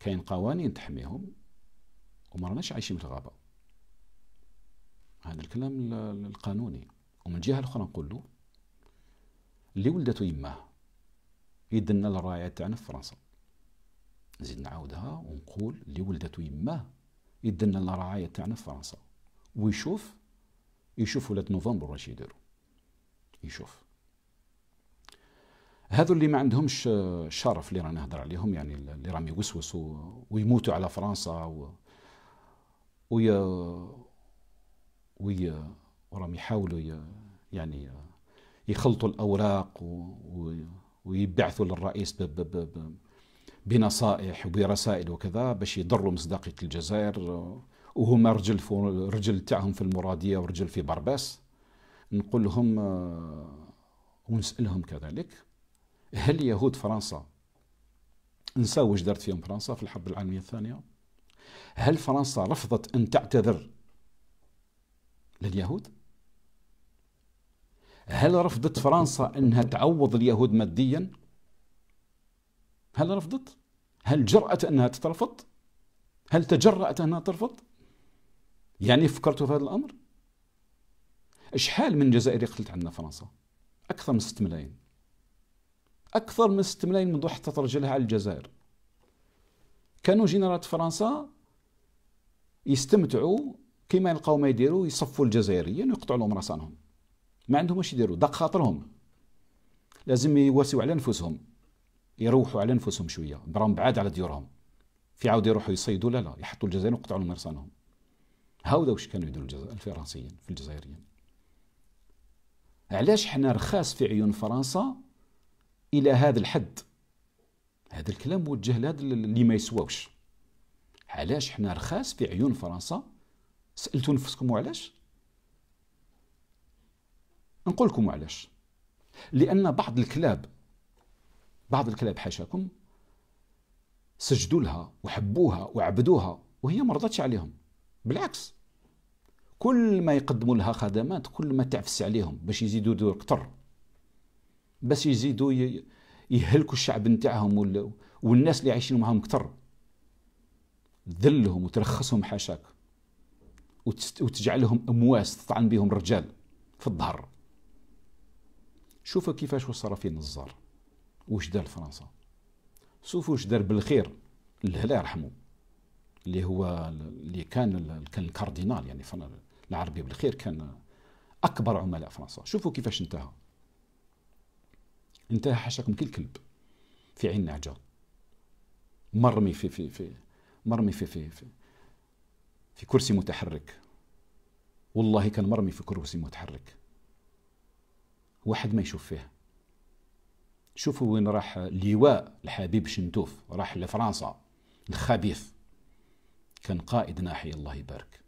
كاين قوانين تحميهم وما راناش عايشين في الغابه هذا الكلام القانوني ومن جهه اخرى نقول له اللي ولدته يماه يدنا الرايه تاعنا في فرنسا نزيد نعاودها ونقول اللي ولدته يماه يدنا الرعايه تاعنا في فرنسا ويشوف يشوف ولاد نوفمبر واش يديروا يشوف هذو اللي ما عندهمش الشرف آه، اللي رانا نهضر عليهم يعني اللي راهم يوسوسوا ويموتوا على فرنسا و ويا ويا وراهم يحاولوا يعني آه، يخلطوا الاوراق و... ويبعثوا للرئيس ب... ب... ب... بنصائح وبرسائل وكذا باش يضروا مصداقيه الجزائر آه، وهما رجل رجل تاعهم في المراديه ورجل في برباس نقول لهم آه، ونسالهم كذلك هل يهود فرنسا نساو واش دارت فيهم فرنسا في الحرب العالميه الثانيه هل فرنسا رفضت ان تعتذر لليهود هل رفضت فرنسا انها تعوض اليهود ماديا هل رفضت هل جرأت انها ترفض هل تجرأت انها ترفض يعني فكرتوا في هذا الامر شحال من جزائري قتلت عندنا فرنسا اكثر من 6 ملايين اكثر من 6 ملايين منذ حطت رجلها على الجزائر كانوا جنرالات فرنسا يستمتعوا كما يلقاو ما يديروا يصفوا الجزائريين ويقطعوا لهم راسانهم ما عندهم واش يديروا دق خاطرهم لازم يواسيوا على نفوسهم يروحوا على نفوسهم شويه براهم بعاد على ديورهم في عاود يروحوا يصيدوا لا لا يحطوا الجزائر ويقطعوا لهم رصانهم هاودا واش كانوا يديروا الفرنسيين في الجزائريين علاش حنا رخاص في عيون فرنسا الى هذا الحد هذا الكلام موجه لهذا اللي ما يسواوش علاش حنا رخاص في عيون فرنسا سالتوا نفسكم وعلاش نقول لكم وعلاش لان بعض الكلاب بعض الكلاب حاشاكم سجدوا لها وحبوها وعبدوها وهي ما رضتش عليهم بالعكس كل ما يقدموا لها خدمات كل ما تعفس عليهم باش يزيدوا دور اكثر باش يزيدوا يهلكوا الشعب نتاعهم والناس اللي عايشين معاهم اكثر ذلهم وترخصهم حاشاك وتجعلهم امواس تطعن بهم الرجال في الظهر شوفوا كيفاش وصل في النزار واش دار فرنسا شوفوا واش دار بالخير الله لا يرحمه اللي هو اللي كان كان الكاردينال يعني العربي بالخير كان اكبر عملاء فرنسا شوفوا كيفاش انتهى انتهى حاشاكم كل كلب في عين نعجه مرمي في في في مرمي في في في, في كرسي متحرك والله كان مرمي في كرسي متحرك واحد ما يشوف فيه شوفوا وين راح لواء الحبيب شنتوف راح لفرنسا الخبيث كان قائد ناحية الله يبارك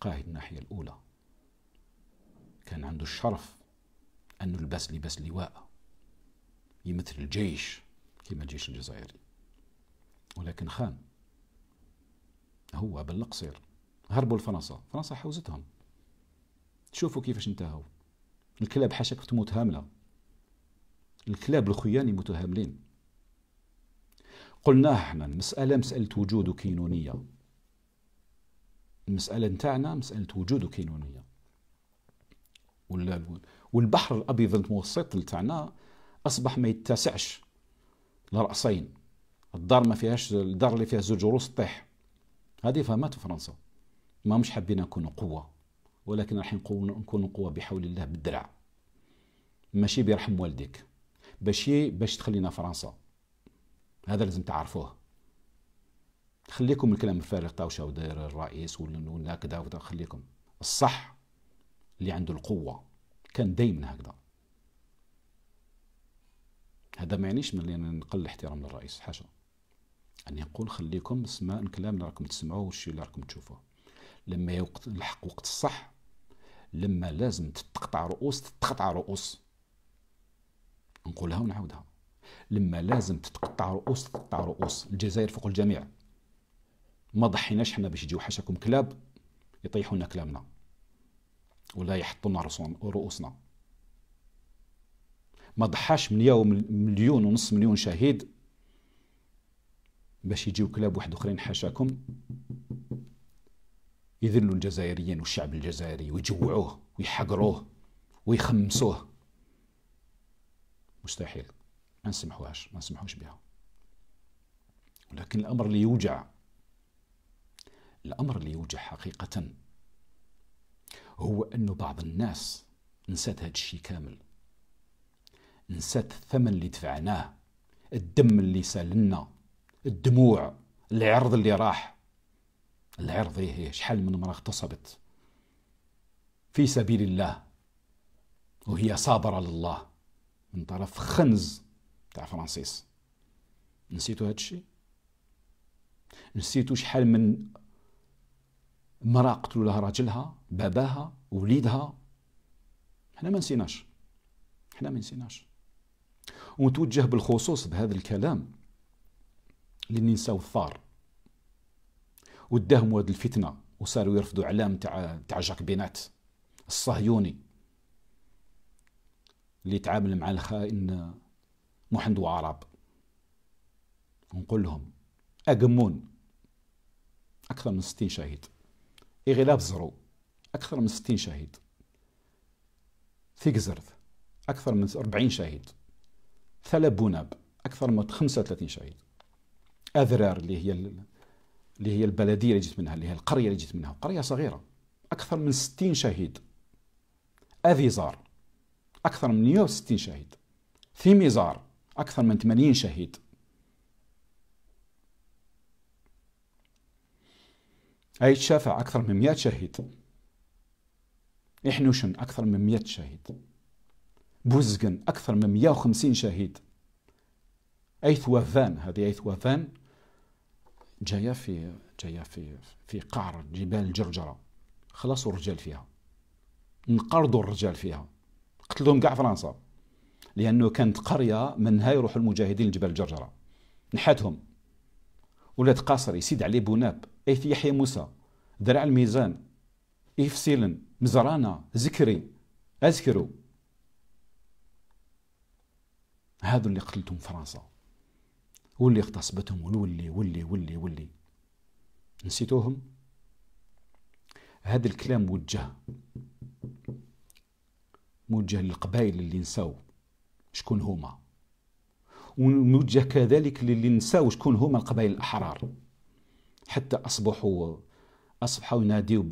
قائد الناحية الأولى كان عنده الشرف أنه لبس لباس لواء يمثل الجيش كما الجيش الجزائري ولكن خان هو بالقصير هربوا لفرنسا فرنسا حوزتهم شوفوا كيفاش انتهوا الكلاب حاشاك تموت هاملة الكلاب الخيان يموتوا هاملين قلناه احنا المسألة مسألة وجود وكينونية المسألة نتاعنا مسألة وجود وكينونية والبحر الأبيض المتوسط نتاعنا أصبح ما يتسعش لرأسين الدار ما فيهاش الدار اللي فيها زوج رؤوس طيح هذه فهمته فرنسا ما مش حابين نكونوا قوة ولكن راح نكونوا قوة بحول الله بالدرع ماشي بيرحم والديك باش باش تخلينا فرنسا هذا لازم تعرفوه خليكم الكلام الفارغ طاوشه وداير الرئيس ولا كذا وكذا خليكم الصح اللي عنده القوه كان دائما هكذا هذا ما يعنيش من نقل احترام للرئيس حاشا اني نقول خليكم اسماء الكلام اللي راكم تسمعوه والشيء اللي راكم تشوفوه لما يوقت الحق وقت الصح لما لازم تتقطع رؤوس تتقطع رؤوس نقولها ونعاودها لما لازم تتقطع رؤوس تتقطع رؤوس الجزائر فوق الجميع ما ضحيناش حنا باش يجيو حاشاكم كلاب يطيحوا لنا كلامنا ولا يحطوا لنا رؤوسنا ما ضحاش من يوم مليون ونص مليون شهيد باش يجيو كلاب واحد اخرين حاشاكم يذلوا الجزائريين والشعب الجزائري ويجوعوه ويحقروه ويخمسوه مستحيل ما نسمحوهاش ما نسمحوش بها ولكن الأمر اللي يوجع الأمر اللي يوجع حقيقة هو أنه بعض الناس نسات هذا الشيء كامل نسات الثمن اللي دفعناه الدم اللي سالنا الدموع العرض اللي راح العرض ايه, إيه، شحال من مره اغتصبت في سبيل الله وهي صابرة لله من طرف خنز تاع فرانسيس نسيتو هاد الشيء نسيتو شحال من مرأة قتلوا لها راجلها باباها وليدها حنا ما نسيناش حنا ما نسيناش ونتوجه بالخصوص بهذا الكلام للنساء والثار وداهم هذه الفتنه وصاروا يرفضوا علام تاع تاع جاك بينات الصهيوني اللي تعامل مع الخائن مو حندو عرب لهم أقمون أكثر من ستين شهيد إغلاف زرو أكثر من ستين شهيد ثيك أكثر من أربعين شهيد ثلا بوناب أكثر من خمسة وثلاثين شهيد أذرار اللي هي اللي هي البلدية اللي جيت منها اللي هي القرية اللي جيت منها قرية صغيرة أكثر من ستين شهيد أذيزار أكثر من 160 شهيد ثيميزار أكثر من 80 شهيد أي شافع أكثر من 100 شهيد إحنوشن أكثر من 100 شهيد بوزقن أكثر من 150 شهيد أيث وفان هذه أيث وفان جاية في جاية في في قعر جبال الجرجرة خلصوا الرجال فيها انقرضوا الرجال فيها قتلهم كاع فرنسا لأنه كانت قرية منها يروحوا المجاهدين لجبل جرجرة نحاتهم ولاد قاصري سيد علي بوناب إيه في يحيى موسى درع الميزان ايف سيلن مزرانة زكري أذكروا هذو اللي قتلتهم فرنسا واللي اغتصبتهم واللي واللي واللي واللي نسيتوهم هذا الكلام موجه موجه للقبائل اللي نساو شكون هما ونوجه كذلك للي نساو شكون هما القبائل الأحرار حتى أصبحوا أصبحوا يناديوا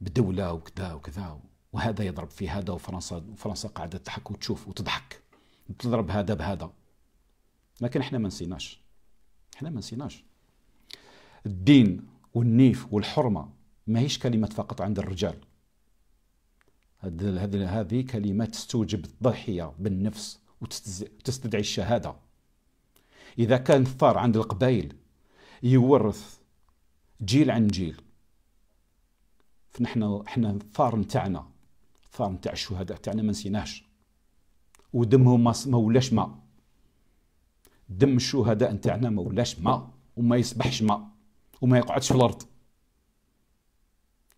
بدولة وكذا وكذا وهذا يضرب في هذا وفرنسا فرنسا قاعدة تضحك وتشوف وتضحك تضرب هذا بهذا لكن احنا ما نسيناش احنا ما نسيناش الدين والنيف والحرمة ماهيش كلمة فقط عند الرجال هذه كلمة تستوجب الضحية بالنفس وتستدعي الشهادة إذا كان الثار عند القبائل يورث جيل عن جيل فنحن حنا الثار نتاعنا الثار نتاع الشهداء تاعنا ما نسيناش ودمهم ما ولاش ما دم الشهداء نتاعنا ما ولاش ما وما يصبحش ما وما يقعدش في الارض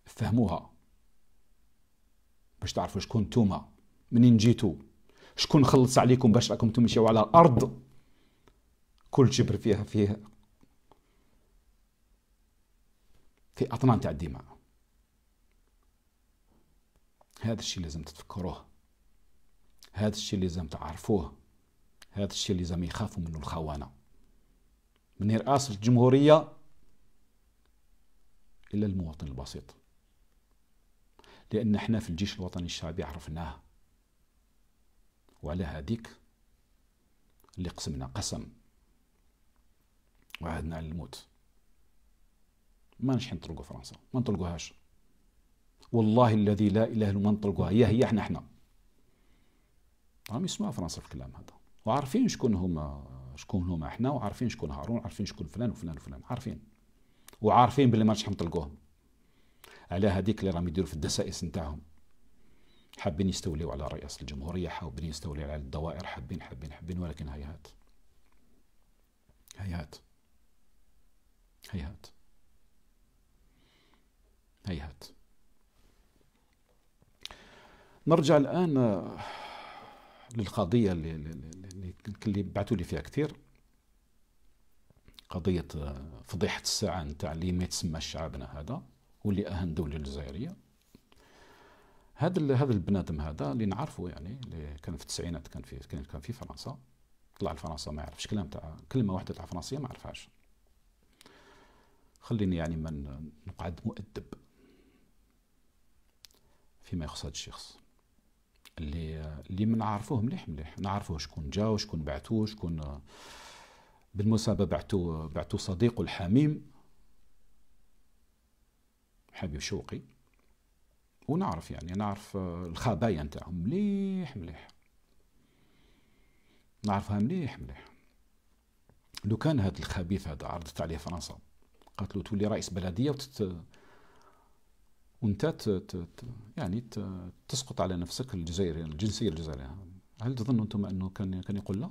فهموها باش تعرفوا شكون نتوما منين جيتو شكون خلص عليكم باش راكم تمشيو على الارض كل جبر فيها فيها في اطنان تاع الدماء هذا الشيء لازم تتفكروه هذا الشيء اللي لازم تعرفوه هذا الشيء اللي لازم يخافوا منه الخونه من رئاسه الجمهوريه الى المواطن البسيط لأن احنا في الجيش الوطني الشعبي عرفناها وعلى هذيك اللي قسمنا قسم وعدنا على الموت ما نش نطلقوا فرنسا ما نطلقوهاش والله الذي لا اله الا ما نطلقوها هي هي احنا احنا راهم يسمعوا فرنسا في الكلام هذا وعارفين شكون هما شكون هما احنا وعارفين شكون هارون عارفين شكون فلان وفلان وفلان عارفين وعارفين باللي ما نش نطلقوهم على هذيك اللي راهم يديروا في الدسائس نتاعهم حابين يستوليوا على رئاسة الجمهورية حابين يستوليوا على الدوائر حابين حابين حابين ولكن هيهات هيهات هيهات هيهات نرجع الآن آه، للقضية اللي, اللي, اللي بعثوا لي فيها كثير قضية آه، فضيحة الساعة نتاع اللي ما يتسمى شعبنا هذا واللي اهم دوله الجزائريه هذا هذا البنادم هذا اللي نعرفه يعني اللي كان في التسعينات كان في كان في فرنسا طلع لفرنسا ما يعرفش كلام تاع كلمه واحده تاع فرنسيه ما عرفهاش خليني يعني من نقعد مؤدب فيما يخص هذا الشخص اللي اللي ما نعرفوه مليح مليح نعرفوه شكون جا وشكون بعثوه شكون بالمناسبه بعثوه بعثوه صديقه الحميم حبيب شوقي ونعرف يعني نعرف آه، الخبايا نتاعهم مليح مليح نعرفها مليح مليح لو كان هذا الخبيث هذا عرضت عليه فرنسا قالت له تولي رئيس بلديه وتت وانت ت... ت... ت... يعني ت... تسقط على نفسك الجزائري الجنسيه الجزائريه هل تظن انتم انه كان كان يقول لا؟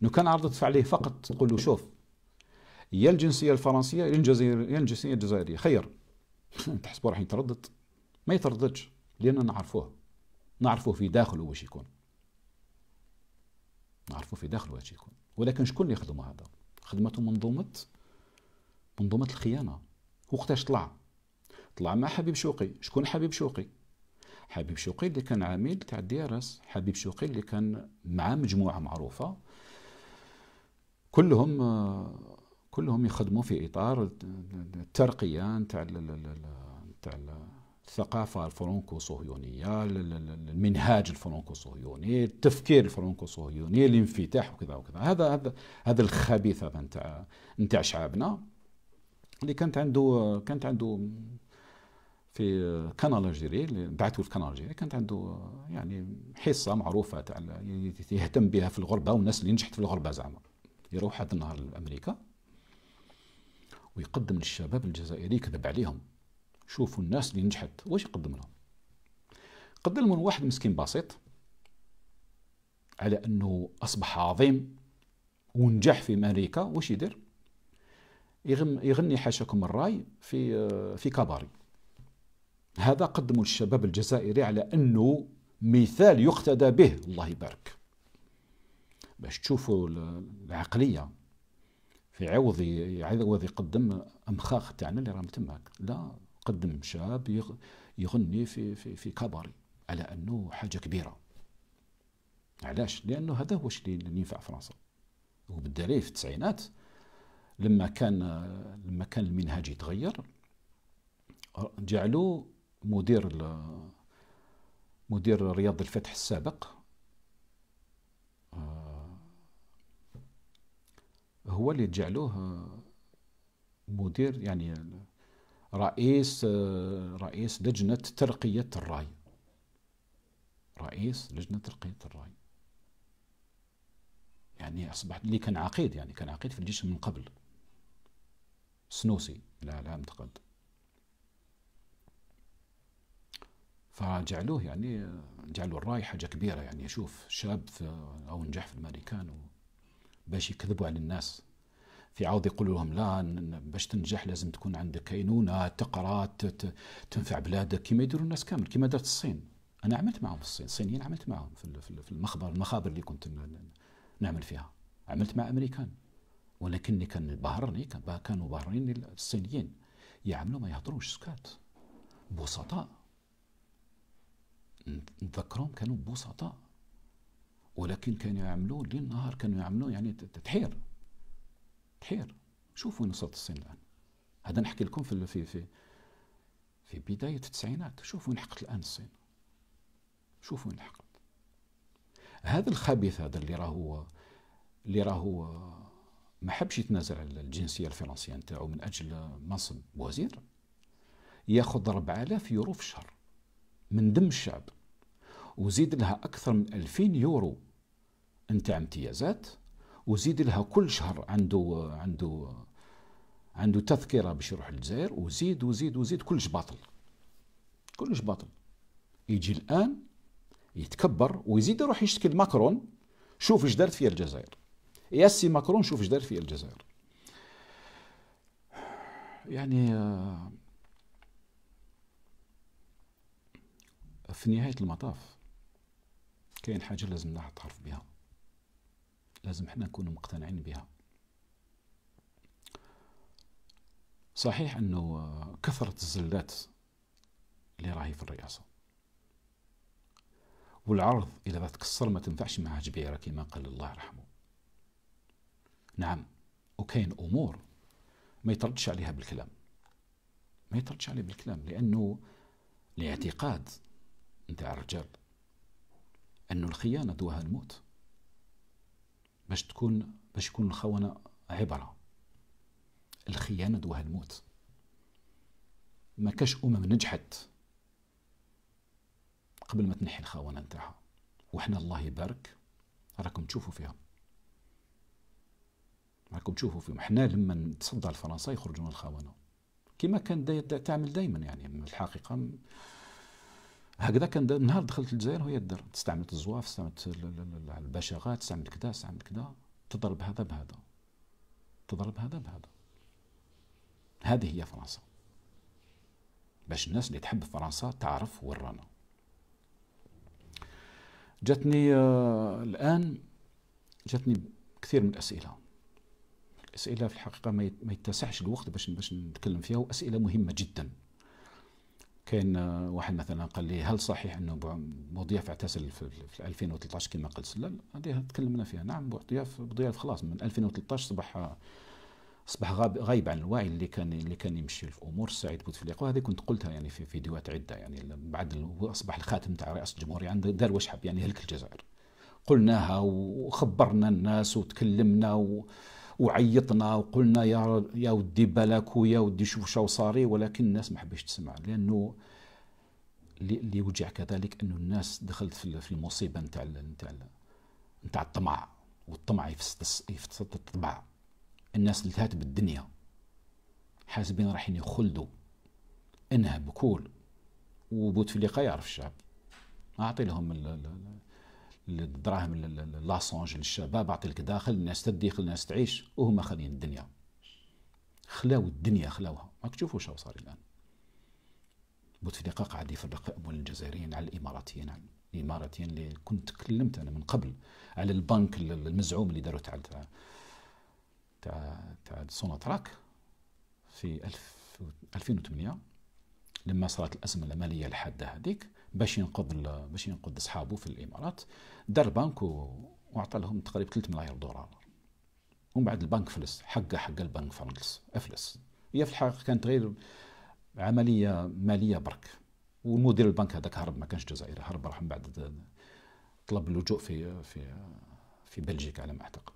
لو كان عرضت عليه فقط تقول له شوف يا الجنسيه الفرنسيه يا الجزائر يا الجنسيه الجزائريه خير تحسبوا راح يتردد ما يترددش لأننا نعرفوه نعرفوه في داخله واش يكون نعرفوه في داخله واش يكون ولكن شكون اللي خدمه هذا خدمته منظومة منظومة الخيانة وقتاش طلع طلع مع حبيب شوقي شكون حبيب شوقي حبيب شوقي اللي كان عميل تاع الدي اس حبيب شوقي اللي كان مع مجموعه معروفه كلهم آه، كلهم يخدموا في اطار الترقيه نتاع نتاع الثقافة الفرنكو صهيونية المنهاج الفرنكو صهيوني التفكير الفرنكو صهيوني الانفتاح وكذا وكذا هذا هذا هذا الخبيث هذا نتاع نتاع شعبنا اللي كانت عنده كانت عنده في كانال الجيري اللي بعثوا في كان الجيري كانت عنده يعني حصه معروفه تاع يهتم بها في الغربه والناس اللي نجحت في الغربه زعما يروح هذا النهار لامريكا ويقدم للشباب الجزائري كذب عليهم شوفوا الناس اللي نجحت واش يقدم لهم قدم لهم واحد مسكين بسيط على انه اصبح عظيم ونجح في امريكا واش يدير يغني حاشاكم الراي في في كباري هذا قدموا للشباب الجزائري على انه مثال يقتدى به الله يبارك باش تشوفوا العقليه يعوض يعوض يعني يقدم امخاخ تاعنا اللي راهم تماك لا قدم شاب يغني في في في كباري على انه حاجه كبيره علاش لانه هذا هو الشيء اللي ينفع فرنسا وبالدليل في التسعينات لما كان لما كان المنهج يتغير جعلوا مدير مدير رياض الفتح السابق آه، هو اللي جعلوه مدير يعني رئيس رئيس لجنة ترقية الراي رئيس لجنة ترقية الراي يعني أصبح اللي كان عقيد يعني كان عقيد في الجيش من قبل سنوسي لا لا أعتقد فجعلوه يعني جعلوا الراي حاجة كبيرة يعني شوف شاب أو نجح في و... باش يكذبوا على الناس في عوض يقول لهم لا باش تنجح لازم تكون عندك كينونه تقرا تنفع بلادك كما يديروا الناس كامل كما دارت الصين انا عملت معهم في الصين الصينيين عملت معهم في المخبر المخابر اللي كنت نعمل فيها عملت مع امريكان ولكني كان بهرني كان كانوا بهرني الصينيين يعملوا ما يهضروش سكات بسطاء نتذكرهم كانوا بسطاء ولكن كانوا يعملوا ليل نهار كانوا يعملوا يعني تحير تحير شوفوا وين وصلت الصين الان هذا نحكي لكم في في في في بدايه التسعينات شوفوا وين حقت الان الصين شوفوا وين حقت هذا الخبيث هذا اللي راهو اللي راهو ما حبش يتنازل على الجنسيه الفرنسيه نتاعو من اجل منصب وزير ياخذ 4000 يورو في الشهر من دم الشعب وزيد لها اكثر من 2000 يورو نتاع امتيازات وزيد لها كل شهر عنده عنده عنده تذكره باش يروح للجزائر وزيد وزيد وزيد كلش باطل كلش باطل يجي الان يتكبر ويزيد يروح يشتكي لماكرون شوف اش دارت في الجزائر يا سي ماكرون شوف اش دارت في الجزائر يعني آه، في نهايه المطاف كاين حاجه لازم نعرف تعرف بها لازم حنا نكونوا مقتنعين بها صحيح انه كثرة الزلات اللي راهي في الرئاسة والعرض إذا تكسر ما تنفعش معها جبيرة كما قال الله يرحمه نعم وكاين أمور ما يتردش عليها بالكلام ما يتردش عليها بالكلام لأنه الاعتقاد نتاع الرجال أنه الخيانة دواها الموت باش تكون باش يكون الخونه عبره الخيانه دوها الموت ما كاش امم نجحت قبل ما تنحي الخونه نتاعها وحنا الله يبارك راكم تشوفوا فيها راكم تشوفوا فيهم حنا لما نتصدى الفرنسا يخرجون الخونه كما كان دا تعمل دائما يعني الحقيقه هكذا كان نهار دخلت الجزائر وهي الدر استعملت الزواف استعملت البشاغات استعملت كذا استعملت كذا تضرب هذا بهذا تضرب هذا بهذا هذه هي فرنسا باش الناس اللي تحب فرنسا تعرف وين رانا جاتني آه الان جاتني كثير من الاسئله الاسئله في الحقيقه ما يتسعش الوقت باش باش نتكلم فيها واسئله مهمه جدا كان آه، واحد مثلا قال لي هل صحيح انه بوضياف اعتزل في 2013 كما قلت لا هذه تكلمنا فيها نعم بوضياف بوضياف خلاص من 2013 صبح اصبح آه، غايب عن الوعي اللي كان اللي كان يمشي الامور سعيد بوتفليقه وهذه كنت قلتها يعني في فيديوهات عده يعني بعد اصبح الخاتم تاع رئاسه الجمهوريه عند دار واش حب يعني هلك الجزائر قلناها وخبرنا الناس وتكلمنا و... وعيطنا وقلنا يا يا ودي بالك ويا ودي شوف شو صاري ولكن الناس ما حبش تسمع لانه اللي وجع كذلك انه الناس دخلت في المصيبه نتاع نتاع نتاع الطمع والطمع يفسد يفسد الطبع الناس التهات بالدنيا حاسبين رايحين يخلدوا انها بكول وبوتفليقه يعرف الشعب اعطي لهم الدراهم لاسونج للشباب اعطي لك داخل الناس تدي خلي الناس تعيش وهما خاليين الدنيا خلاو الدنيا خلاوها راك تشوفوا شو صار الان بوتفليقه قاعد يفرق اموال الجزائريين على الاماراتيين على الاماراتيين اللي كنت تكلمت انا من قبل على البنك المزعوم اللي داروا تاع تاع تاع تاع سوناتراك في 2008 لما صارت الازمه الماليه الحاده هذيك باش ينقذ باش ينقذ اصحابه في الامارات دار بنك واعطى لهم تقريبا 3 ملايير دولار ومن بعد البنك فلس حقه حق البنك فلس افلس هي في الحقيقه كانت غير عمليه ماليه برك ومدير البنك هذاك هرب ما كانش جزائري هرب راح من بعد طلب اللجوء في في في بلجيكا على ما اعتقد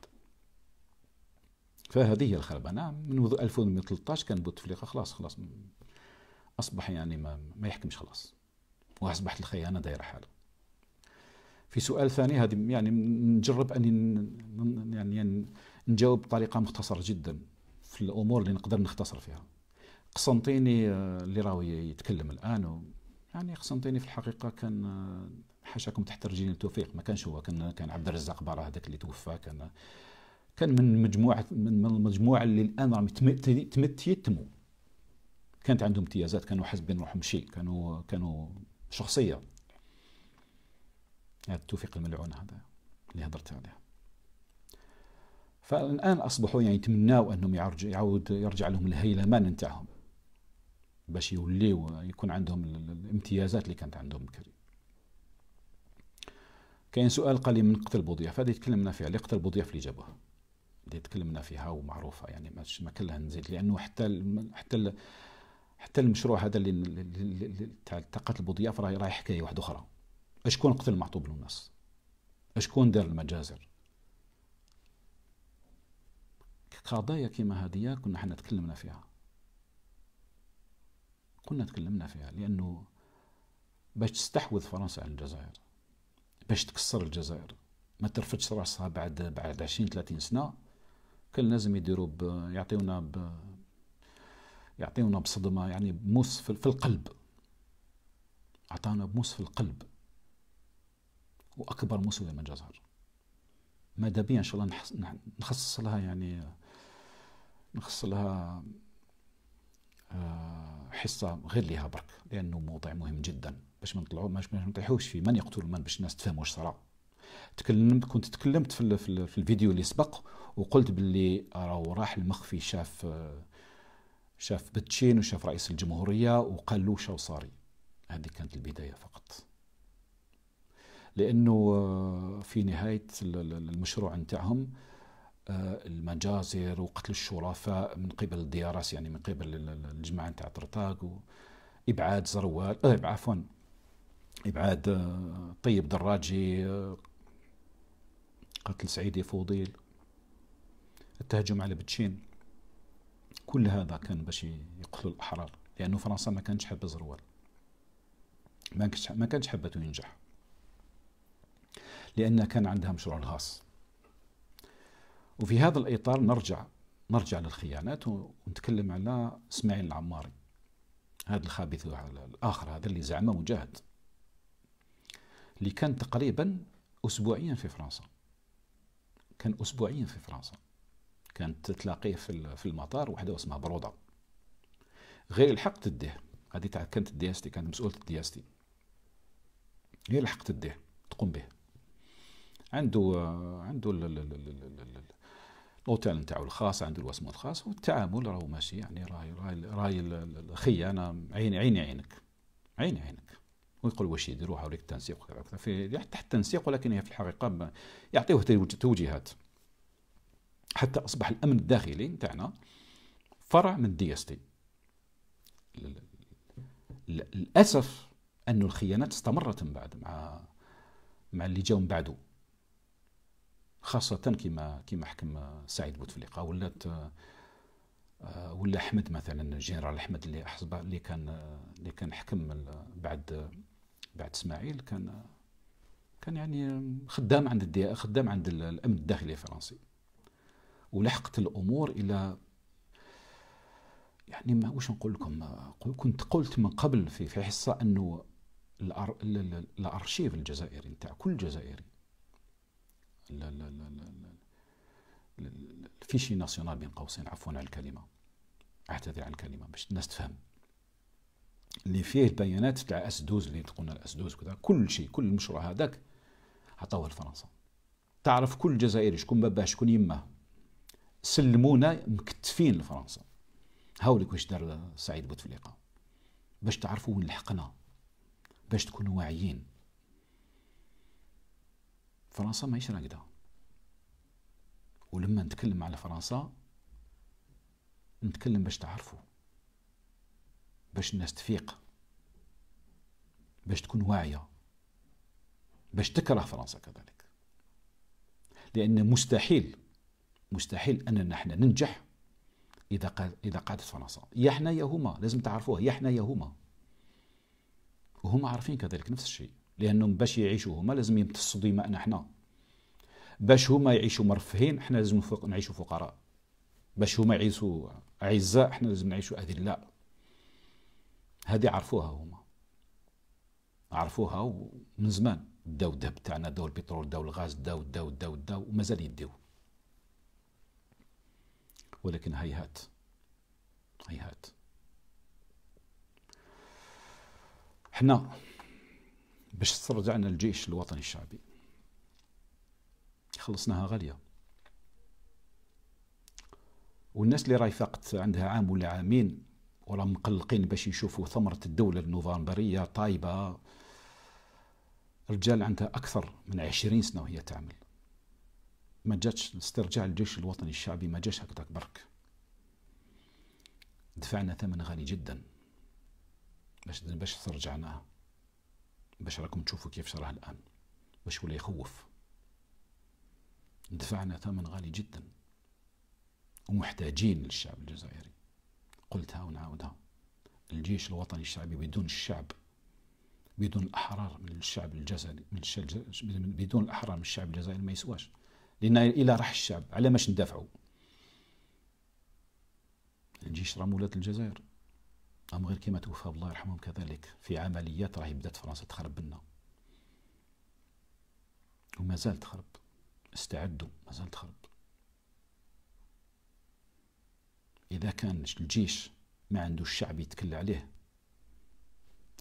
فهذه هي الخربانه من 2013 كان بوتفليقه خلاص خلاص اصبح يعني ما, ما يحكمش خلاص واصبحت الخيانه دايره حالها في سؤال ثاني هذه يعني نجرب اني يعني نجاوب بطريقه مختصره جدا في الامور اللي نقدر نختصر فيها قسنطيني آه، اللي راهو يتكلم الان و يعني قسنطيني في الحقيقه كان آه، حاشاكم تحت رجلين التوفيق ما كانش هو كان كان عبد الرزاق برا هذاك اللي توفى كان كان من مجموعه من المجموعه اللي الان راهم تمت يتموا كانت عندهم امتيازات كانوا حاسبين روحهم شيء كانوا كانوا شخصيه يعني التوفيق الملعون هذا اللي هضرت عليه فالان اصبحوا يعني يتمناو انهم يعرج يعود يرجع لهم الهيلمان نتاعهم باش يوليو يكون عندهم الامتيازات اللي كانت عندهم بكري كاين سؤال قال لي من قتل بوضياف هذه تكلمنا فيها اللي قتل بوضياف اللي جابوه اللي تكلمنا فيها ومعروفه يعني ما كلها نزيد لانه حتى حتى حتى المشروع هذا اللي تاع قتل بوضياف راهي راهي حكايه واحده اخرى اشكون قتل معطوب له النص اشكون دار المجازر قضايا كيما هذه كنا حنا تكلمنا فيها كنا تكلمنا فيها لانه باش تستحوذ فرنسا على الجزائر باش تكسر الجزائر ما ترفدش راسها بعد بعد 20 30 سنه كان لازم يديروا يعطيونا يعطيونا بصدمة يعني بموس في القلب أعطانا بموس في القلب وأكبر مسوية من جزر ماذا بيا إن شاء الله نخصص لها يعني نخصص لها آه، حصة غير لها برك لأنه موضوع مهم جدا باش ما نطلعو باش ما نطيحوش في من يقتل من باش الناس تفهم واش صرا تكلمت كنت تكلمت في, في الفيديو اللي سبق وقلت باللي راهو راح المخفي شاف آه، شاف بتشين وشاف رئيس الجمهورية وقال له شو صاري هذه كانت البداية فقط لأنه آه، في نهاية المشروع نتاعهم آه، المجازر وقتل الشرفاء من قبل الديارس يعني من قبل الجماعة نتاع طرطاق وإبعاد زروال آه عفوا إبعاد آه، طيب دراجي قتل سعيد فوضيل التهجم على بتشين كل هذا كان باش يقتلوا الاحرار لانه فرنسا ما كانتش حابه زروال ما ما كانتش حابته ينجح لان كان عندها مشروع الخاص وفي هذا الاطار نرجع نرجع للخيانات ونتكلم على اسماعيل العماري هذا الخابث الاخر هذا اللي زعم مجاهد اللي كان تقريبا اسبوعيا في فرنسا كان اسبوعيا في فرنسا كانت تلاقيه في في المطار وحده اسمها بروضه غير لحقت تديه هذه تاع كانت الدياستي كانت مسؤوله الدياستي هي لحقت تديه تقوم به عنده عنده الاوتيل نتاعو الخاص عنده الوسمه الخاص والتعامل راهو ماشي يعني راهي راهي راهي الخيانه عيني عيني عينك عيني عينك ويقول واش يديروها هوريك التنسيق وكذا في يعني حتى التنسيق ولكن هي في الحقيقه يعطيوه توجيهات حتى اصبح الامن الداخلي تاعنا فرع من الدي اس تي للاسف انه الخيانات استمرت من بعد مع مع اللي جاوا من بعده خاصة كما كما حكم سعيد بوتفليقة ولات آه، ولا احمد مثلا الجنرال احمد اللي حسب اللي كان اللي كان حكم بعد بعد اسماعيل كان كان يعني خدام عند خدام عند الامن الداخلي الفرنسي ولحقت الامور الى يعني ما واش نقول لكم كنت قلت من قبل في في حصه انه الارشيف الجزائري نتاع كل جزائري لا لا لا لا الفيشي ناسيونال بين قوسين عفوا على الكلمه اعتذر على الكلمه باش الناس تفهم اللي فيه البيانات تاع اسدوز اللي قلنا الاسدوز كذا كل شيء كل المشروع هذاك عطاوه لفرنسا تعرف كل جزائري شكون باباه شكون يمه سلمونا مكتفين لفرنسا هاوليك واش دار سعيد بوتفليقه باش تعرفوا وين لحقنا باش تكونوا واعيين فرنسا ماهيش راقده ولما نتكلم على فرنسا نتكلم باش تعرفوا باش الناس تفيق باش تكون واعيه باش تكره فرنسا كذلك لان مستحيل مستحيل أن نحن ننجح إذا إذا قعدت فرنسا يا حنا يا هما لازم تعرفوها يا حنا يا هما وهما عارفين كذلك نفس الشيء لأنهم باش يعيشوا هما لازم يمتصوا دماءنا حنا باش هما يعيشوا مرفهين حنا لازم فوق نعيشوا فقراء باش هما يعيشوا أعزاء حنا لازم نعيشوا أذلاء هذه عرفوها هما عرفوها من زمان داو الذهب تاعنا داو البترول داو الغاز داو داو داو داو ومازال يديو ولكن هيهات هيهات حنا باش استرجعنا الجيش الوطني الشعبي خلصناها غاليه والناس اللي راهي فاقت عندها عام ولا عامين ولا مقلقين باش يشوفوا ثمرة الدولة النوفمبرية طايبة رجال عندها أكثر من عشرين سنة وهي تعمل ما جاتش استرجاع الجيش الوطني الشعبي ما جاش هكذاك برك دفعنا ثمن غالي جدا باش باش استرجعناه باش راكم تشوفوا كيف شراه الان باش ولا يخوف دفعنا ثمن غالي جدا ومحتاجين للشعب الجزائري قلتها ونعاودها الجيش الوطني الشعبي بدون الشعب بدون الأحرار من الشعب الجزائري من الشعب بدون الأحرار من الشعب الجزائري ما يسواش لان الى راح الشعب على ماش ندافعوا الجيش يعني راه مولات الجزائر ام غير كما توفى الله يرحمهم كذلك في عمليات راهي بدات فرنسا تخرب لنا زالت تخرب استعدوا ما زالت تخرب اذا كان الجيش ما عنده الشعب يتكل عليه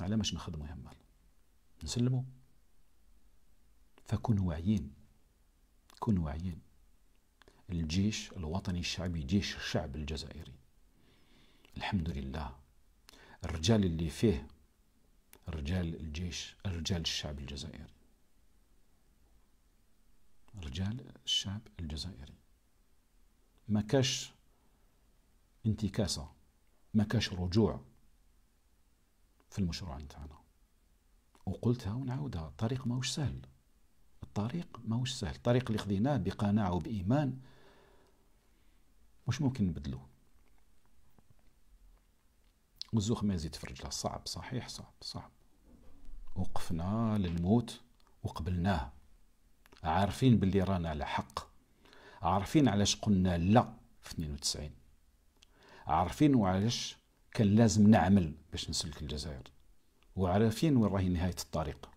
على ماش نخدموا يا مال نسلموا فكونوا واعيين كونوا واعيين الجيش الوطني الشعبي جيش الشعب الجزائري الحمد لله الرجال اللي فيه رجال الجيش رجال الشعب الجزائري رجال الشعب الجزائري ما كاش انتكاسة ما كاش رجوع في المشروع نتاعنا وقلتها ونعاودها الطريق ماهوش سهل الطريق ماهوش سهل الطريق اللي خذيناه بقناعة وبإيمان مش ممكن نبدلوه والزوخ ما يزيد في رجله صعب صحيح صعب صعب وقفنا للموت وقبلناه عارفين باللي رانا على حق عارفين علاش قلنا لا في 92 عارفين وعلاش كان لازم نعمل باش نسلك الجزائر وعارفين وين راهي نهاية الطريق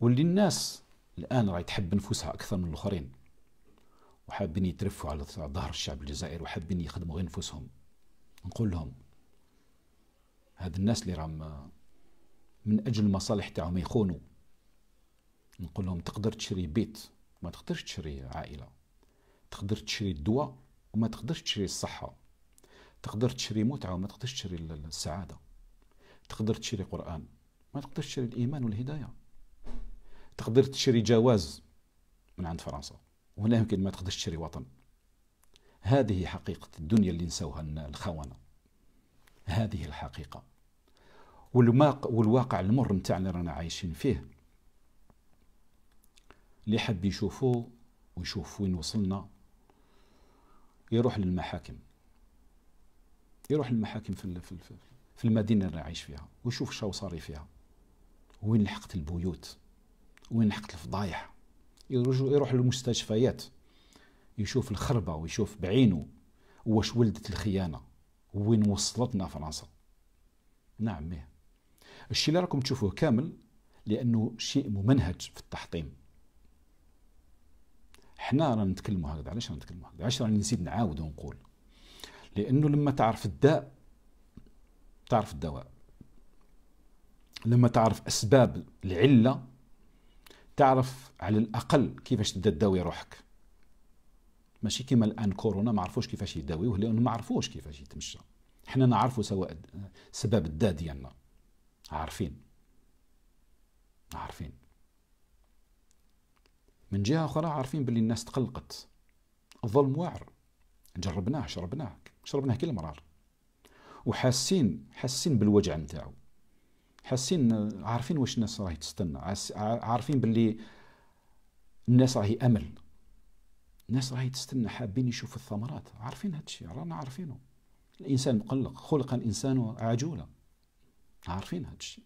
واللي الناس الآن راهي تحب نفوسها أكثر من الآخرين وحابين يترفوا على ظهر الشعب الجزائري وحابين يخدموا غير نفوسهم نقول لهم هاد الناس اللي راهم من أجل المصالح تاعهم يخونوا نقول لهم تقدر تشري بيت وما تقدرش تشري عائلة تقدر تشري الدواء وما تقدرش تشري الصحة تقدر تشري متعة وما تقدرش تشري السعادة تقدر تشري قرآن ما تقدرش تشري الإيمان والهداية تقدر تشري جواز من عند فرنسا ولا يمكن ما تقدرش تشري وطن هذه حقيقة الدنيا اللي نسوها الخونة هذه الحقيقة والواقع المر نتاعنا اللي رانا عايشين فيه اللي حب يشوفوه ويشوف وين وصلنا يروح للمحاكم يروح للمحاكم في في المدينه اللي عايش فيها ويشوف شو صار فيها وين لحقت البيوت وين حقت الفضايح يروح للمستشفيات يشوف الخربة ويشوف بعينه واش ولدت الخيانة وين وصلتنا فرنسا نعم ميه الشيء اللي راكم تشوفوه كامل لأنه شيء ممنهج في التحطيم حنا رانا نتكلموا هكذا علاش رانا نتكلموا هكذا علاش راني نزيد نعاود ونقول لأنه لما تعرف الداء تعرف الدواء لما تعرف أسباب العلة تعرف على الأقل كيفاش تبدا تداوي روحك ماشي كيما الآن كورونا ما عرفوش كيفاش يداويوه لأنه ما عرفوش كيفاش يتمشى حنا نعرفوا سواء سبب الدا ديالنا عارفين عارفين من جهة أخرى عارفين باللي الناس تقلقت الظلم واعر جربناه شربناه شربناه كل مرار وحاسين حاسين بالوجع نتاعو حاسين عارفين واش الناس راهي تستنى عارفين باللي الناس راهي امل الناس راهي تستنى حابين يشوفوا الثمرات عارفين الشيء رانا عارفينه الانسان مقلق خلق الانسان عجولا عارفين الشيء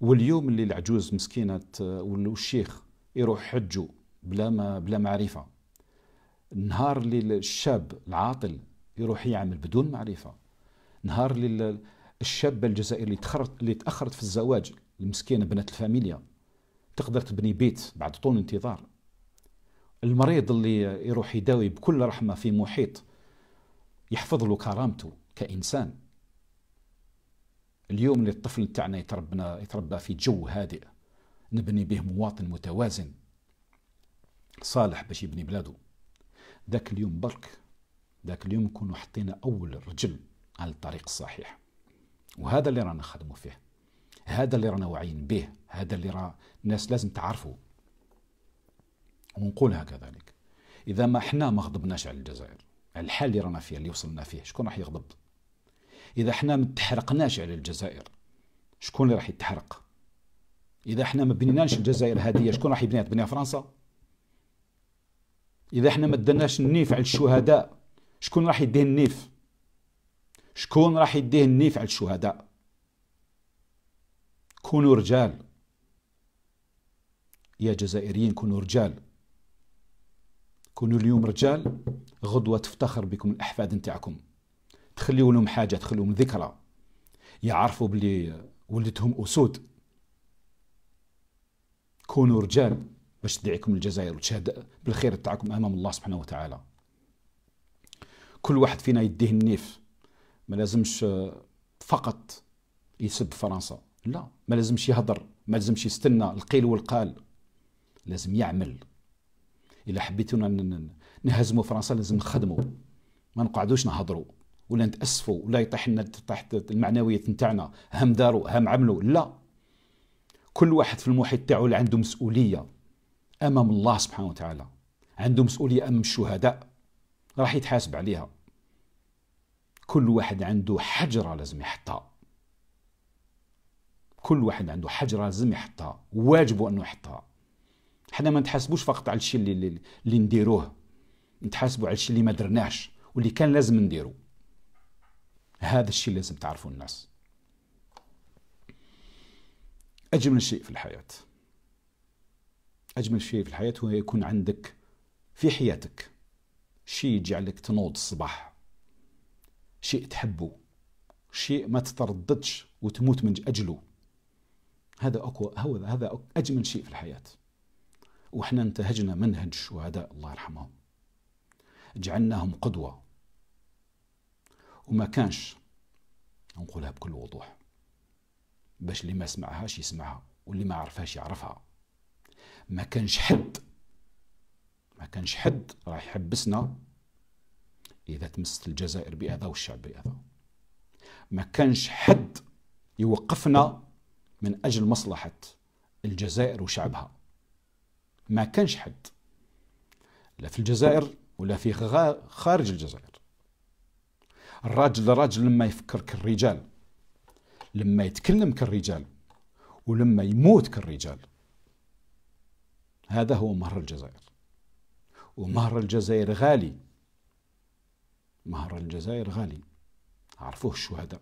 واليوم اللي العجوز مسكينه والشيخ يروح حجو بلا ما بلا معرفه النهار اللي الشاب العاطل يروح يعمل بدون معرفه نهار اللي الشابة الجزائرية اللي تخرت اللي تأخرت في الزواج المسكينة بنت الفاميليا تقدر تبني بيت بعد طول انتظار المريض اللي يروح يداوي بكل رحمة في محيط يحفظ له كرامته كإنسان اليوم اللي الطفل تاعنا يتربنا يتربى في جو هادئ نبني به مواطن متوازن صالح باش يبني بلاده ذاك اليوم برك ذاك اليوم نكونوا حطينا اول رجل على الطريق الصحيح وهذا اللي رانا نخدموا فيه هذا اللي رانا واعيين به هذا اللي راه الناس لازم تعرفوا ونقولها كذلك اذا ما احنا ما غضبناش على الجزائر على الحال اللي رانا فيه اللي وصلنا فيه شكون راح يغضب اذا احنا ما تحرقناش على الجزائر شكون اللي راح يتحرق اذا احنا ما بنيناش الجزائر هذه شكون راح يبنيها تبنيها فرنسا اذا احنا ما دناش النيف على الشهداء شكون راح يديه النيف شكون راح يديه النيف على الشهداء كونوا رجال يا جزائريين كونوا رجال كونوا اليوم رجال غدوة تفتخر بكم الأحفاد نتاعكم تخليوا لهم حاجة تخليهم ذكرى يعرفوا بلي ولدتهم أسود كونوا رجال باش تدعيكم الجزائر وتشهد بالخير تاعكم أمام الله سبحانه وتعالى كل واحد فينا يديه النيف ما لازمش آه، فقط يسب فرنسا لا ما لازمش يهضر ما لازمش يستنى القيل والقال لازم يعمل الا حبيتونا نهزموا فرنسا لازم نخدموا ما نقعدوش نهضروا ولا نتاسفوا ولا يطيح لنا تحت المعنويات نتاعنا هم داروا هم عملوا لا كل واحد في المحيط تاعو اللي عنده مسؤوليه امام الله سبحانه وتعالى عنده مسؤوليه امام الشهداء راح يتحاسب عليها كل واحد عنده حجره لازم يحطها كل واحد عنده حجره لازم يحطها واجبه انه يحطها حنا ما نتحاسبوش فقط على الشيء اللي اللي, نديروه نتحاسبوا على الشيء اللي ما درناش واللي كان لازم نديرو هذا الشيء لازم تعرفوا الناس اجمل شيء في الحياه اجمل شيء في الحياه هو يكون عندك في حياتك شيء يجعلك تنوض الصباح شيء تحبه شيء ما تترددش وتموت من أجله هذا أقوى هذا هذا أجمل شيء في الحياة وإحنا انتهجنا منهج الشهداء الله يرحمهم جعلناهم قدوة وما كانش نقولها بكل وضوح باش اللي ما سمعهاش يسمعها واللي ما عرفهاش يعرفها ما كانش حد ما كانش حد راح يحبسنا إذا تمست الجزائر بهذا والشعب بهذا ما كانش حد يوقفنا من أجل مصلحة الجزائر وشعبها ما كانش حد لا في الجزائر ولا في خارج الجزائر الراجل راجل لما يفكر كالرجال لما يتكلم كالرجال ولما يموت كالرجال هذا هو مهر الجزائر ومهر الجزائر غالي مهر الجزائر غالي عرفوه الشهداء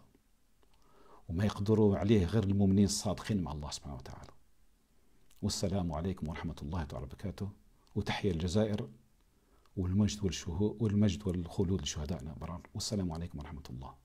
وما يقدروا عليه غير المؤمنين الصادقين مع الله سبحانه وتعالى والسلام عليكم ورحمة الله تعالى وبركاته وتحية الجزائر والمجد والشهو والمجد والخلود لشهدائنا برار والسلام عليكم ورحمة الله